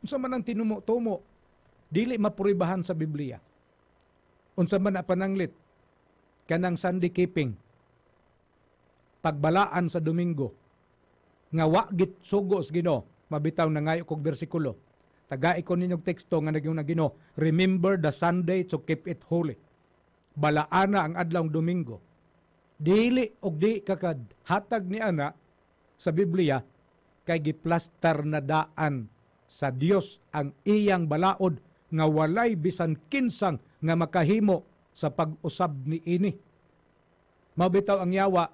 unsa man ang tinumo-tumo dili mapuribahan sa Biblia unsa man na kanang Sunday keeping pagbalaan sa Domingo nga wa git sugo sa Ginoo mabitaw na ngayo kog bersikulo tagai ko ninyog teksto nga nagyong na Ginoo remember the Sunday to keep it holy balaana ang adlaw Domingo dili og di kakad hatag ni ana sa Biblia kay giplaster na daan sa Dios ang iyang balaod nga walay bisan kinsang nga makahimo sa pag-usab ni ini. Mabitaw ang yawa,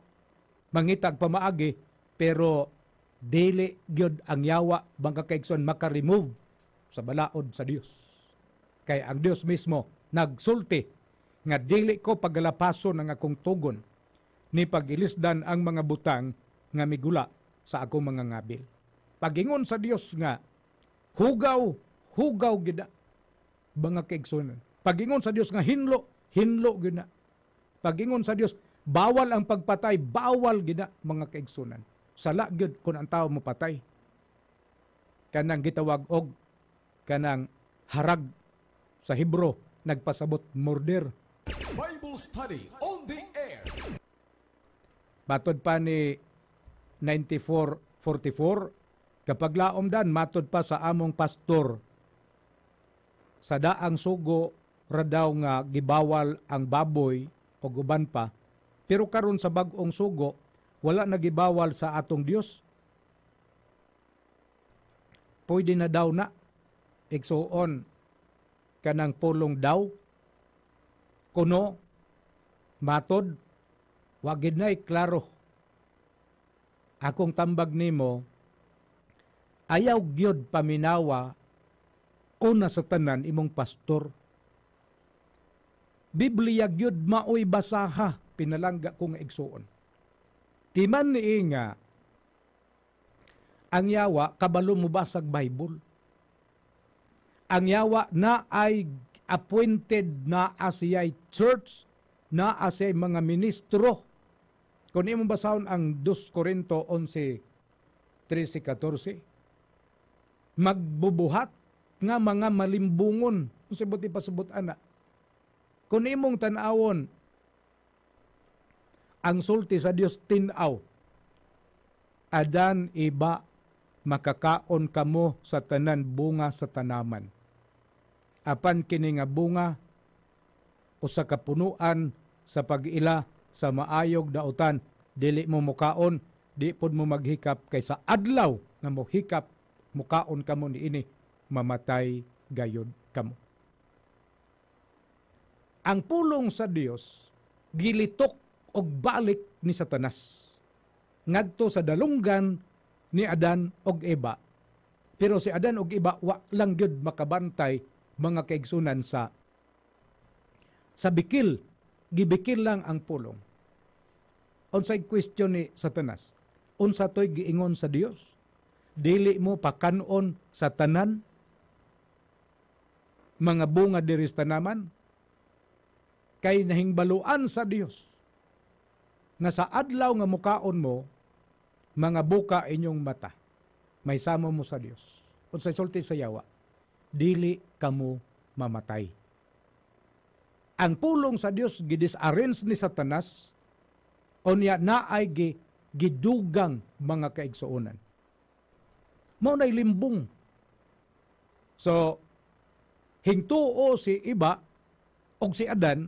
mangitag pamaagi, pero dili gyud ang yawa bang kakaigsoon makaremove sa balaod sa Dios. Kay ang Dios mismo nagsulti nga dili ko pagalapason ang akong tugon ni pagilisdan ang mga butang nga migula sa akong mga ngabil. Pagingon sa Dios nga hugaw hugaw gid banga kaigsoonan. Pagingon sa Dios nga hinlo, hinlo gyud na. Pagingon sa Dios bawal ang pagpatay, bawal gyud na mga kaigsoonan. Sala gyud kun ang tao mopatay. Kanang gitawag og kanang harag sa Hebreo nagpasabot murder. Bible study on the air. Matod pa ni 9444 kapag laom dan matod pa sa among pastor sa daang sugo radaw nga gibawal ang baboy o guban pa pero karon sa bagong sugo wala na gibawal sa atong Dios pwede na daw na igsuon kanang pulong daw kuno matod wagid na klaro akong tambag nimo ayaw gyud paminawa o sa tanan imong pastor. Biblia gyud maoy basaha pinalangga kong igsuon. Timan ni nga ang yawa kabalo mo basag Bible. Ang yawa na ay appointed na asiyay church na asay mga ministro. Kung imong basahon ang 2 Korinto 11, 13-14, magbubuhat nga mga malimbungon kung sabot ipasubot ana. Kung imong tanawon, ang sulti sa Dios tinaw. Adan iba makakaon kamo sa tanan bunga sa tanaman. Apan kini nga bunga o sa kapunuan sa pagila sa maayog dautan dili mo mukaon di pud mo maghikap kaysa adlaw nga mohikap mukaon kamo ni ini mamatay gayod kamo. Ang pulong sa Dios gilitok og balik ni Satanas ngadto sa dalunggan ni Adan og Eva. Pero si Adan og Eva wa lang gyud makabantay mga kaigsunan sa sa bikil gibikil lang ang pulong. Unsay question ni Satanas? Unsa toy giingon sa Dios? Dili mo pakanon sa tanan mga bunga diris naman kay nahingbaluan sa Dios na sa adlaw nga mukaon mo mga buka inyong mata may samo mo sa Dios unsay sulti sa yawa dili kamo mamatay ang pulong sa Dios gidis gidisarrange ni Satanas onya naay gi gidugang mga kaigsuonan mao nay limbong so hingtuo si iba o si Adan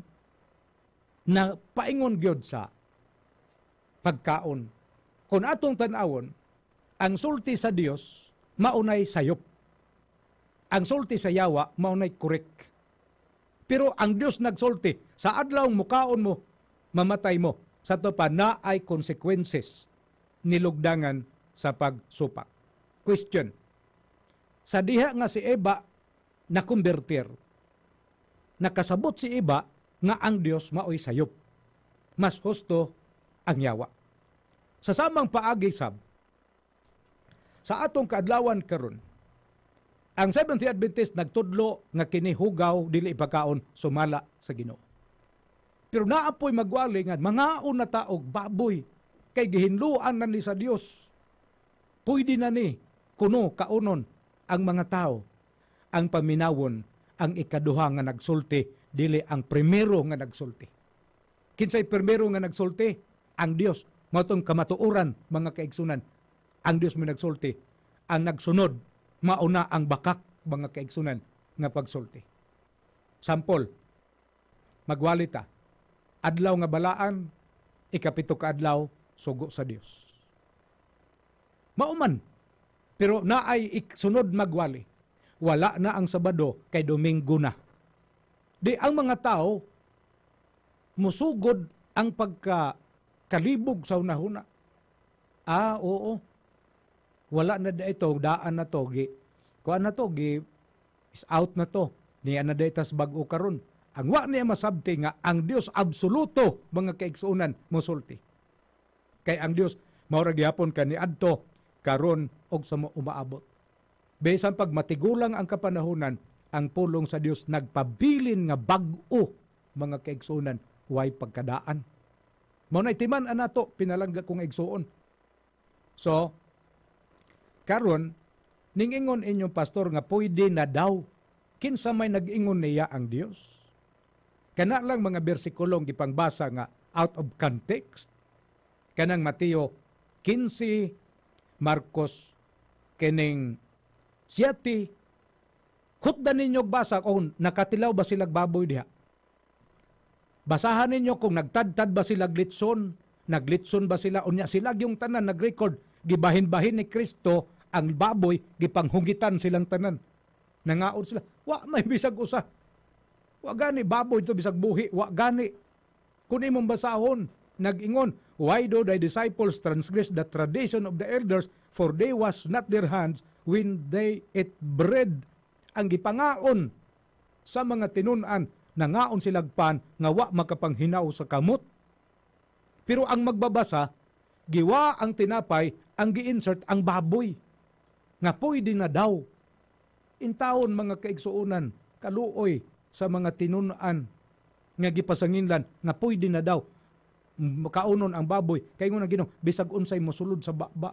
na paingon gyud sa pagkaon. Kung atong tanawon, ang sulti sa Dios maunay sayop. Ang sulti sa yawa maunay korek. Pero ang Dios nagsulti sa adlaw mukaon mo, mamatay mo. Sa to pa na ay consequences nilugdangan sa pagsupak. Question. Sa diha nga si Eva na kumbertir. Nakasabot si iba nga ang Dios maoy sayop. Mas husto ang yawa. Sa samang paagi sab, sa atong kaadlawan karon, ang seventh Adventist nagtudlo nga kinihugaw dili ipakaon sumala sa Ginoo. Pero naapoy magwali nga mga una taog baboy kay gihinluan na ni sa Dios. Pwede na ni kuno kaunon ang mga tao ang paminawon ang ikaduha nga nagsulti dili ang primero nga nagsulti kinsay primero nga nagsulti ang Dios matong kamatuoran mga kaigsunan ang Dios mo nagsulti ang nagsunod mauna ang bakak mga kaigsunan nga pagsulti sample magwalita adlaw nga balaan ikapito ka adlaw sugo sa Dios mauman pero naay sunod magwali wala na ang Sabado kay Domingo na. Di ang mga tao, musugod ang pagkakalibog sa unahuna. Ah, oo. Wala na da ito, daan na to, gi. Kuan na to, gi, is out na to. Niya na daytas bago karon. Ang wa niya masabti nga, ang Dios absoluto, mga kaiksunan, musulti. Kay ang Dios, maura gyapon kani adto karon og sa umaabot. Besan pag matigulang ang kapanahunan, ang pulong sa Dios nagpabilin nga bag-o mga kaigsoonan way pagkadaan. Mao na itiman anato pinalangga kong igsuon. So karon ning ingon inyong pastor nga pwede na daw kinsa may nag-ingon niya ang Dios. Kana lang mga bersikulong gipangbasa nga out of context kanang Mateo 15 Marcos kening siyati, kutda ninyo basa kung nakatilaw ba silag baboy diha. Basahan ninyo kung nagtadtad ba silag litson, naglitson ba sila, unya silag yung tanan nagrecord, gibahin-bahin ni Kristo ang baboy, gipanghugitan silang tanan. Nangaon sila, wa may bisag usa. Wa gani baboy to bisag buhi, wa gani. Kun imong basahon, nagingon, why do the disciples transgress the tradition of the elders for they was not their hands when they ate bread. Ang gipangaon sa mga tinunan, nangaon silagpan, nga wa makapanghinaw sa kamot. Pero ang magbabasa, giwa ang tinapay, ang gi-insert ang baboy. Nga pwede na daw. Intaon mga kaigsuunan, kaluoy sa mga tinunan, nga gipasanginlan, nga pwede na daw. Makaunon ang baboy, kay nga ginong, bisag unsay mosulod sa baba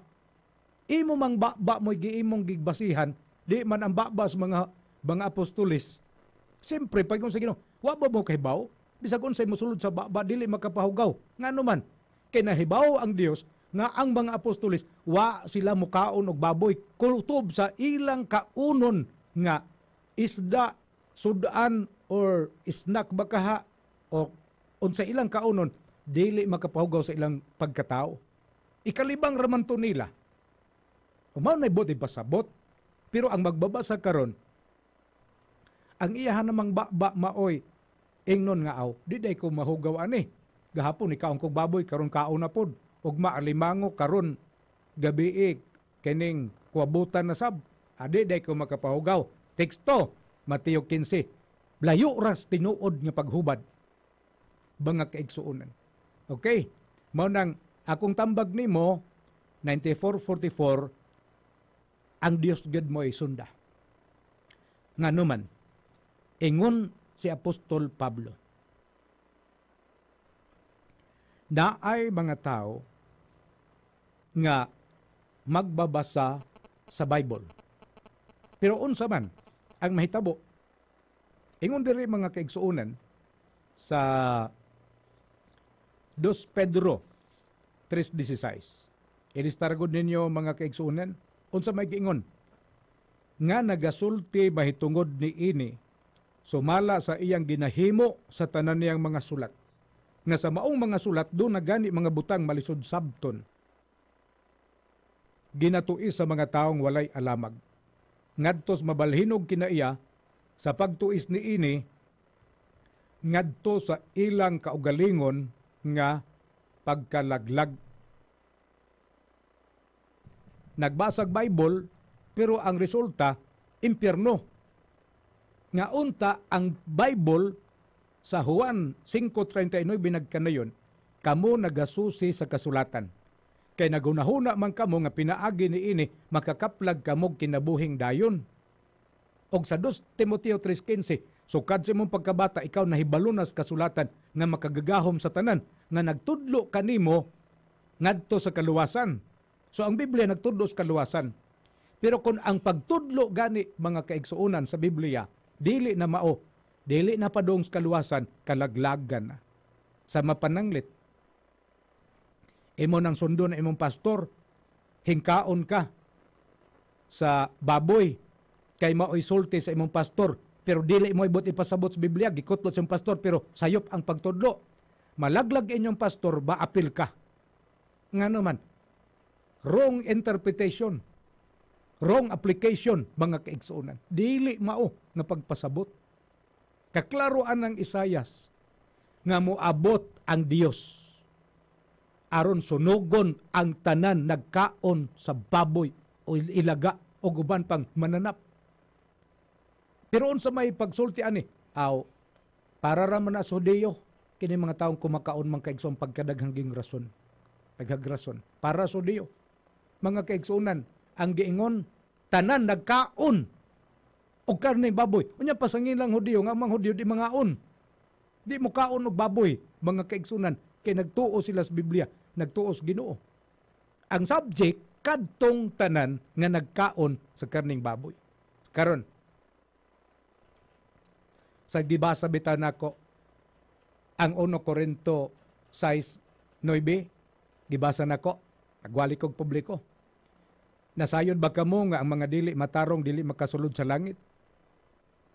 imo mang baba mo'y giimong gigbasihan di man ang babas mga mga apostolis siyempre pag kung sa Ginoo wa ba mo kay baw bisag unsay mosulod sa baba dili makapahugaw ngano man kay nahibaw ang Dios nga ang mga apostolis wa sila mukaon og baboy kutob sa ilang kaunon nga isda sudan or snack bakaha o unsa ilang kaunon dili makapahugaw sa ilang pagkatao ikalibang raman to nila Umaw na ibot ipasabot. Pero ang magbabasa karon ang iyahan namang ba-ba maoy ingnon nga aw di day ko mahugaw ani gahapon ikaw ang kog baboy karon kaon na pod ug maalimango karon gabi kining kuwabutan na sab adi ah, day ko makapahugaw teksto Mateo 15 layo ras tinuod nga paghubad banga kaigsuonan okay mao nang akong tambag nimo 9444 ang Dios Gud mo isunda. Nga naman, ingon si Apostol Pablo, na ay mga tao nga magbabasa sa Bible. Pero unsa man ang mahitabo ingon diri mga kaigsuonan sa Dos Pedro 3:16. Ilistar gud ninyo mga kaigsuonan unsa may giingon nga nagasulti mahitungod ni ini sumala sa iyang ginahimo sa tanan niyang mga sulat nga sa maong mga sulat do nagani mga butang malisod sabton ginatuis sa mga taong walay alamag ngadtos mabalhinog kinaiya sa pagtuis ni ini ngadto sa ilang kaugalingon nga pagkalaglag nagbasag Bible, pero ang resulta, impyerno. Nga unta, ang Bible sa Juan 5.39 nagkanayon, kamo nagasusi sa kasulatan. Kay nagunahuna man kamo nga pinaagi ni ini, makakaplag kamo kinabuhing dayon. Og sa 2 Timoteo 3.15, sukad so sa imong pagkabata, ikaw nahibalunas kasulatan nga makagagahom sa tanan, nga nagtudlo kanimo ngadto sa kaluwasan So ang Biblia nagtudlo sa kaluwasan. Pero kung ang pagtudlo gani mga kaigsuonan sa Biblia, dili na mao, dili na padong sa kaluwasan, kalaglagan na. Sa mapananglit. Imo nang sundo na imong pastor, hingkaon ka sa baboy, kay mao'y sulti sa imong pastor, pero dili mo ibot ipasabot sa Biblia, gikutlot sa pastor, pero sayop ang pagtudlo. Malaglag inyong pastor, ba apil ka? Nga naman, wrong interpretation, wrong application, mga kaigsuunan. Dili mao na pagpasabot. Kaklaroan ng Isayas nga moabot ang Dios aron sunugon ang tanan nagkaon sa baboy o ilaga o guban pang mananap. Pero unsa may pagsulti ani, aw para ra man sa Deo kini mga taong kumakaon man kaigsoon pagkadaghang ging rason, paghagrason para sa Deo mga kaigsunan, ang giingon, tanan nagkaon og karne baboy. Unya pasangin lang hudiyo, nga mga hudiyo di mangaon. Di mo kaon og baboy, mga kaigsunan, kay nagtuo sila sa Biblia, nagtuos sa Ginoo. Ang subject, kadtong tanan nga nagkaon sa karning baboy. Karon, sa gibasa bitan ako ang 1 Corinto size 9, gibasa nako nagwali kog publiko Nasayon ba kamo nga ang mga dili matarong dili makasulod sa langit?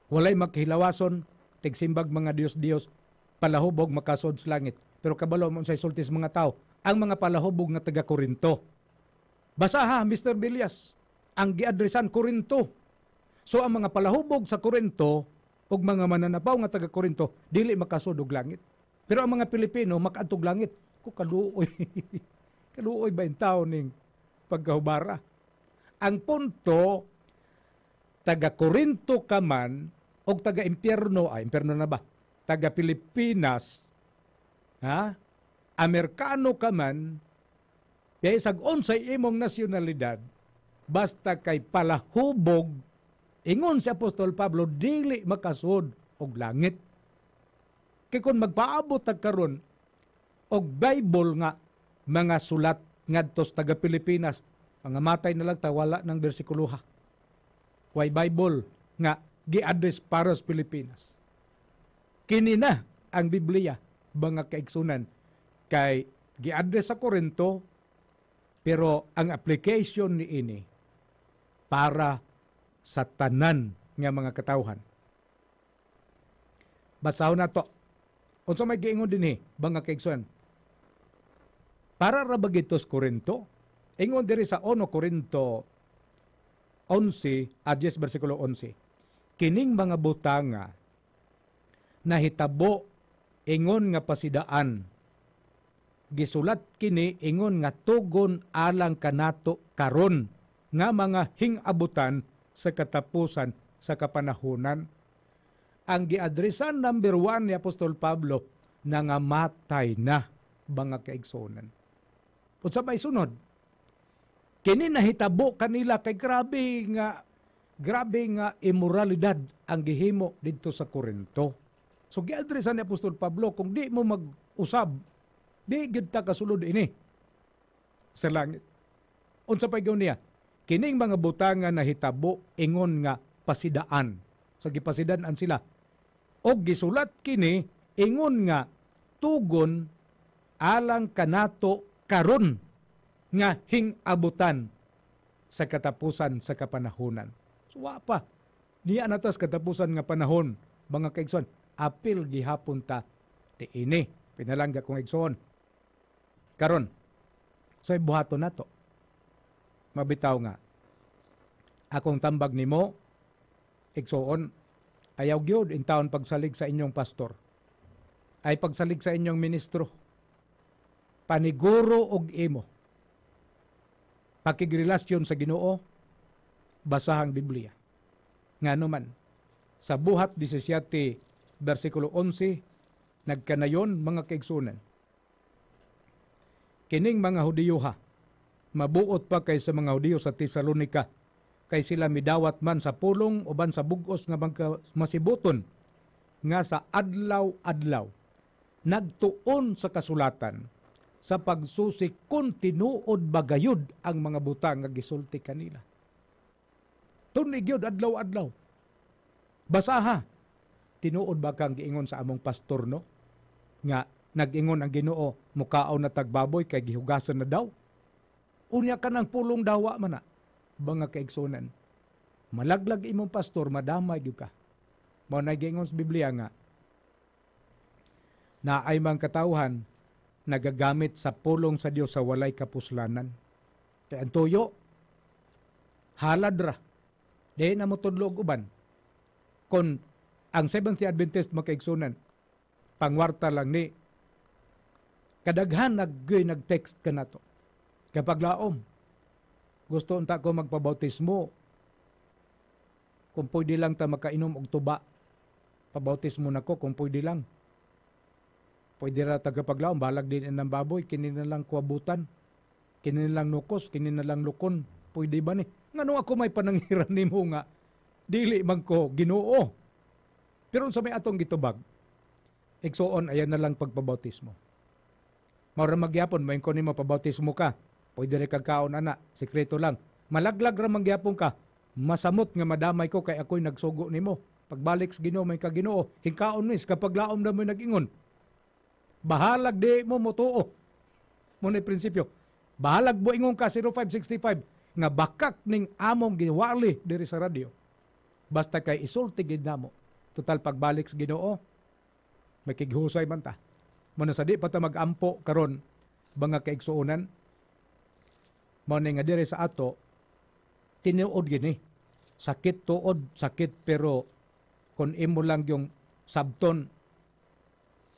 Walay makihilawason, tigsimbag mga Dios-Dios, palahubog makasulod sa langit. Pero kabalo mo sa isultis mga tao, ang mga palahubog nga taga Korinto. Basaha, Mr. Villas, ang giadresan Korinto. So ang mga palahubog sa Korinto, ug mga mananapaw nga taga Korinto, dili makasulod og langit. Pero ang mga Pilipino, makaantog langit. Ko kaluoy. kaluoy ba yung tao ning pagkahubara? Ang punto, taga Korinto ka man, o taga impyerno, ah, impyerno na ba? Taga Pilipinas, ha? Amerikano ka man, kay sag sa imong nasyonalidad, basta kay palahubog, ingon si Apostol Pablo, dili makasud og langit. kay kung magpaabot tag karon og Bible nga mga sulat ngadtos taga Pilipinas Pangamatay na lang tawala ng bersikulo ha. Why Bible nga gi-address para sa Pilipinas. Kini na ang Biblia mga kaigsunan kay gi-address sa Korinto pero ang application ni ini para sa tanan nga mga katawhan. Basahon na to. Unsa may giingon dinhi eh, mga kaigsunan? Para ra bagitos Korinto Ingon diri sa 1 Korinto 11 adjes ah, bersikulo 11. Kining mga butanga hitabo ingon nga pasidaan gisulat kini ingon nga tugon alang kanato karon nga mga hingabutan sa katapusan sa kapanahunan ang giadresan number 1 ni Apostol Pablo nga matay na mga kaigsonan. Unsa may sunod? Kini nahitabo kanila kay grabe nga grabe nga immoralidad ang gihimo didto sa Korinto. So giadresan ni Apostol Pablo kung di mo mag-usab, di gid ta kasulod ini sa langit. Unsa pay gyud niya? Kining mga butanga nahitabo ingon nga pasidaan. So gipasidanan sila. O gisulat kini ingon nga tugon alang kanato karon nga hingabutan sa katapusan sa kapanahonan. So, pa. Niya natas katapusan nga panahon, mga kaigsoon, apil gihapon ta di ini. Pinalangga kong igsoon. Karon, so ibuhaton nato. Mabitaw nga. Akong tambag nimo, igsoon, ayaw gyud in taon pagsalig sa inyong pastor. Ay pagsalig sa inyong ministro. Paniguro og imo pakigrelasyon sa Ginoo, basahang Biblia. Nga naman, sa buhat 17, versikulo 11, nagkanayon mga kaigsunan. Kining mga Hudiyo ha, mabuot pa kay sa mga Hudiyo sa Tesalonika, kay sila midawat man sa pulong o ban sa bugos nga mga masibuton, nga sa adlaw-adlaw, nagtuon sa kasulatan, sa pagsusi kontinuod bagayod ang mga butang nga gisulti kanila. Tunig yun, adlaw-adlaw. Basaha, tinuod ba kang giingon sa among pastor no? Nga nagingon ang ginoo, mukaaw na tagbaboy kay gihugasan na daw. Unya ka ng pulong dawa mana, na, banga kaigsunan. Malaglag imong pastor, madamay gyud ka. Mao na giingon sa Biblia nga, na ay mang katawhan, nagagamit sa pulong sa Dios sa walay kapuslanan. Kay ang tuyo, halad ra. Di na mo uban. Kon ang Seventh-day Adventist makaigsunan, pangwarta lang ni kadaghan naggoy nag-text ka na to. Kapag laom, gusto unta ko magpabautismo. Kung pwede lang ta makainom og tuba, pabautismo na ko kung pwede lang. Pwede ra tagapaglaom, balag din ng baboy, lang kuabutan, lang nukos, lang lukon. Pwede ba ni? nganong ako may panangiran nimo nga, dili man ko ginoo. Pero sa may atong gitubag, igsuon ayan na lang pagpabautismo. Maura magyapon, may ko ni mapabautismo ka. Pwede rin kagkaon, ana, Sekreto lang. Malaglag ra magyapon ka, masamot nga madamay ko kay ako'y nagsugo nimo. Pagbalik sa Ginoo may kaginoo, hingkaon mis kapag laom na mo nagingon bahalag di mo motuo. ni prinsipyo. Bahalag buingong ka 0565 nga bakak ning among giwali diri sa radio. Basta kay isulti gid namo. Total pagbalik sa Ginoo. Makighusay man ta. Muna sa di pa ta magampo karon mga kaigsuonan. Mao nga diri sa ato tinuod gini. Sakit tuod, sakit pero kon imo lang yung sabton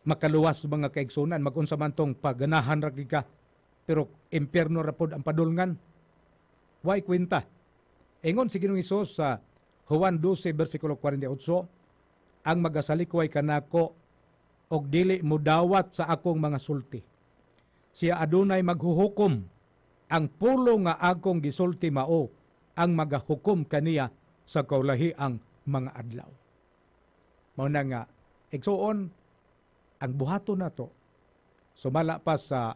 makaluwas mga kaigsunan magunsa man tong paganahan ra ka pero impierno ra pod ang padulngan why kwenta ingon si Ginoong Hesus sa Juan 12 bersikulo 48 ang magasalikoy kanako og dili mo dawat sa akong mga sulti siya adunay maghuhukom ang pulo nga akong gisulti mao ang magahukom kaniya sa kaulahi ang mga adlaw mao na nga igsuon ang buhaton nato sumala pa sa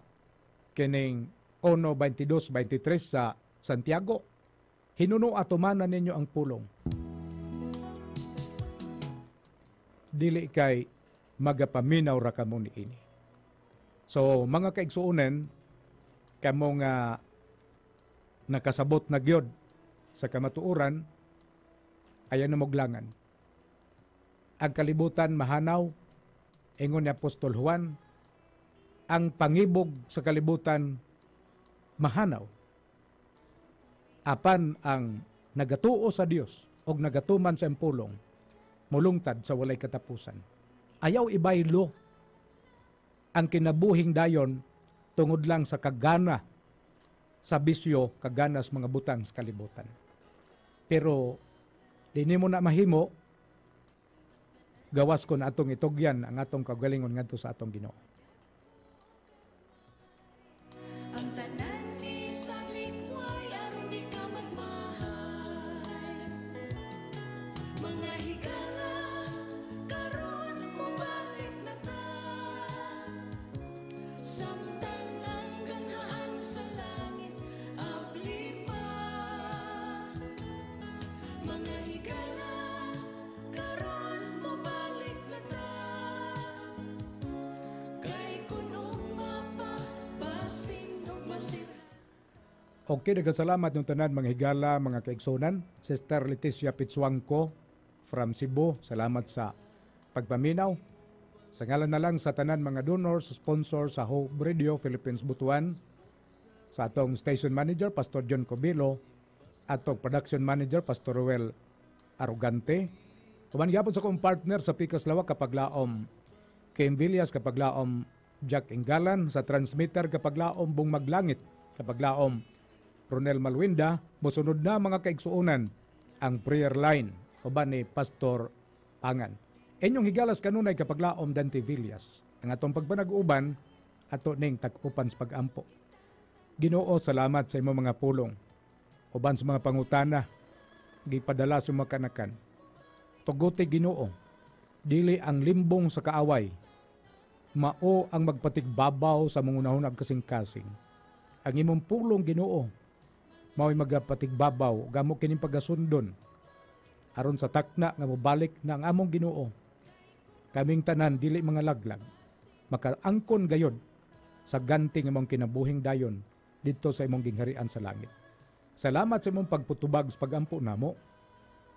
kining 1.22-23 sa Santiago. Hinuno atumanan ninyo ang pulong. Dili kay magapaminaw ra kamo ni ini. So mga kaigsuonen kamo nga nakasabot na gyud sa kamatuoran ayan na moglangan. Ang kalibutan mahanaw Ingon ni Apostol Juan, ang pangibog sa kalibutan mahanaw. Apan ang nagatuo sa Dios og nagatuman sa empulong mulungtad sa walay katapusan. Ayaw ibaylo ang kinabuhing dayon tungod lang sa kagana sa bisyo kaganas mga butang sa kalibutan. Pero di mo na mahimo gawas kon atong itugyan ang atong kagalingon ngadto sa atong Ginoo. Ang tanan ni sang likway aron di ka magmahal. Mga higala Okay, nagkasalamat ng tanan mga higala, mga kaigsonan. Sister Leticia Pitsuangco from Cebu, salamat sa pagpaminaw. Sa ngalan na lang sa tanan mga donor, sponsor sa Hope Radio Philippines Butuan, sa atong station manager, Pastor John Cobilo, atong production manager, Pastor Ruel Arugante, Kuman gyapon sa kong partner sa Pikas Lawak kapag laom, Kim Villas kapag laom, Jack Ingalan sa transmitter kapag laom, Bung Maglangit kapag laom, Ronel Malwinda, mosunod na mga kaigsuonan ang prayer line o ba ni Pastor Pangan. Inyong higalas kanunay kapaglaom Dante Villas, ang atong pagbanag-uban ato ning tag-upan sa pagampo. Ginoo, salamat sa imong mga pulong. Uban sa mga pangutana, gipadala sa mga kanakan. Tugote Ginoo, dili ang limbong sa kaaway, mao ang magpatigbabaw sa mungunahon ag kasing-kasing. Ang imong pulong Ginoo, mao'y magapatigbabaw gamo kining pagasundon aron sa takna nga mobalik na ang among Ginoo kaming tanan dili mga laglag makaangkon gayon sa ganti nga kinabuhing dayon didto sa imong gingharian sa langit salamat sa imong pagputubag sa pagampo namo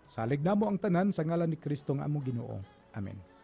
salig namo ang tanan sa ngalan ni Kristo nga among Ginoo amen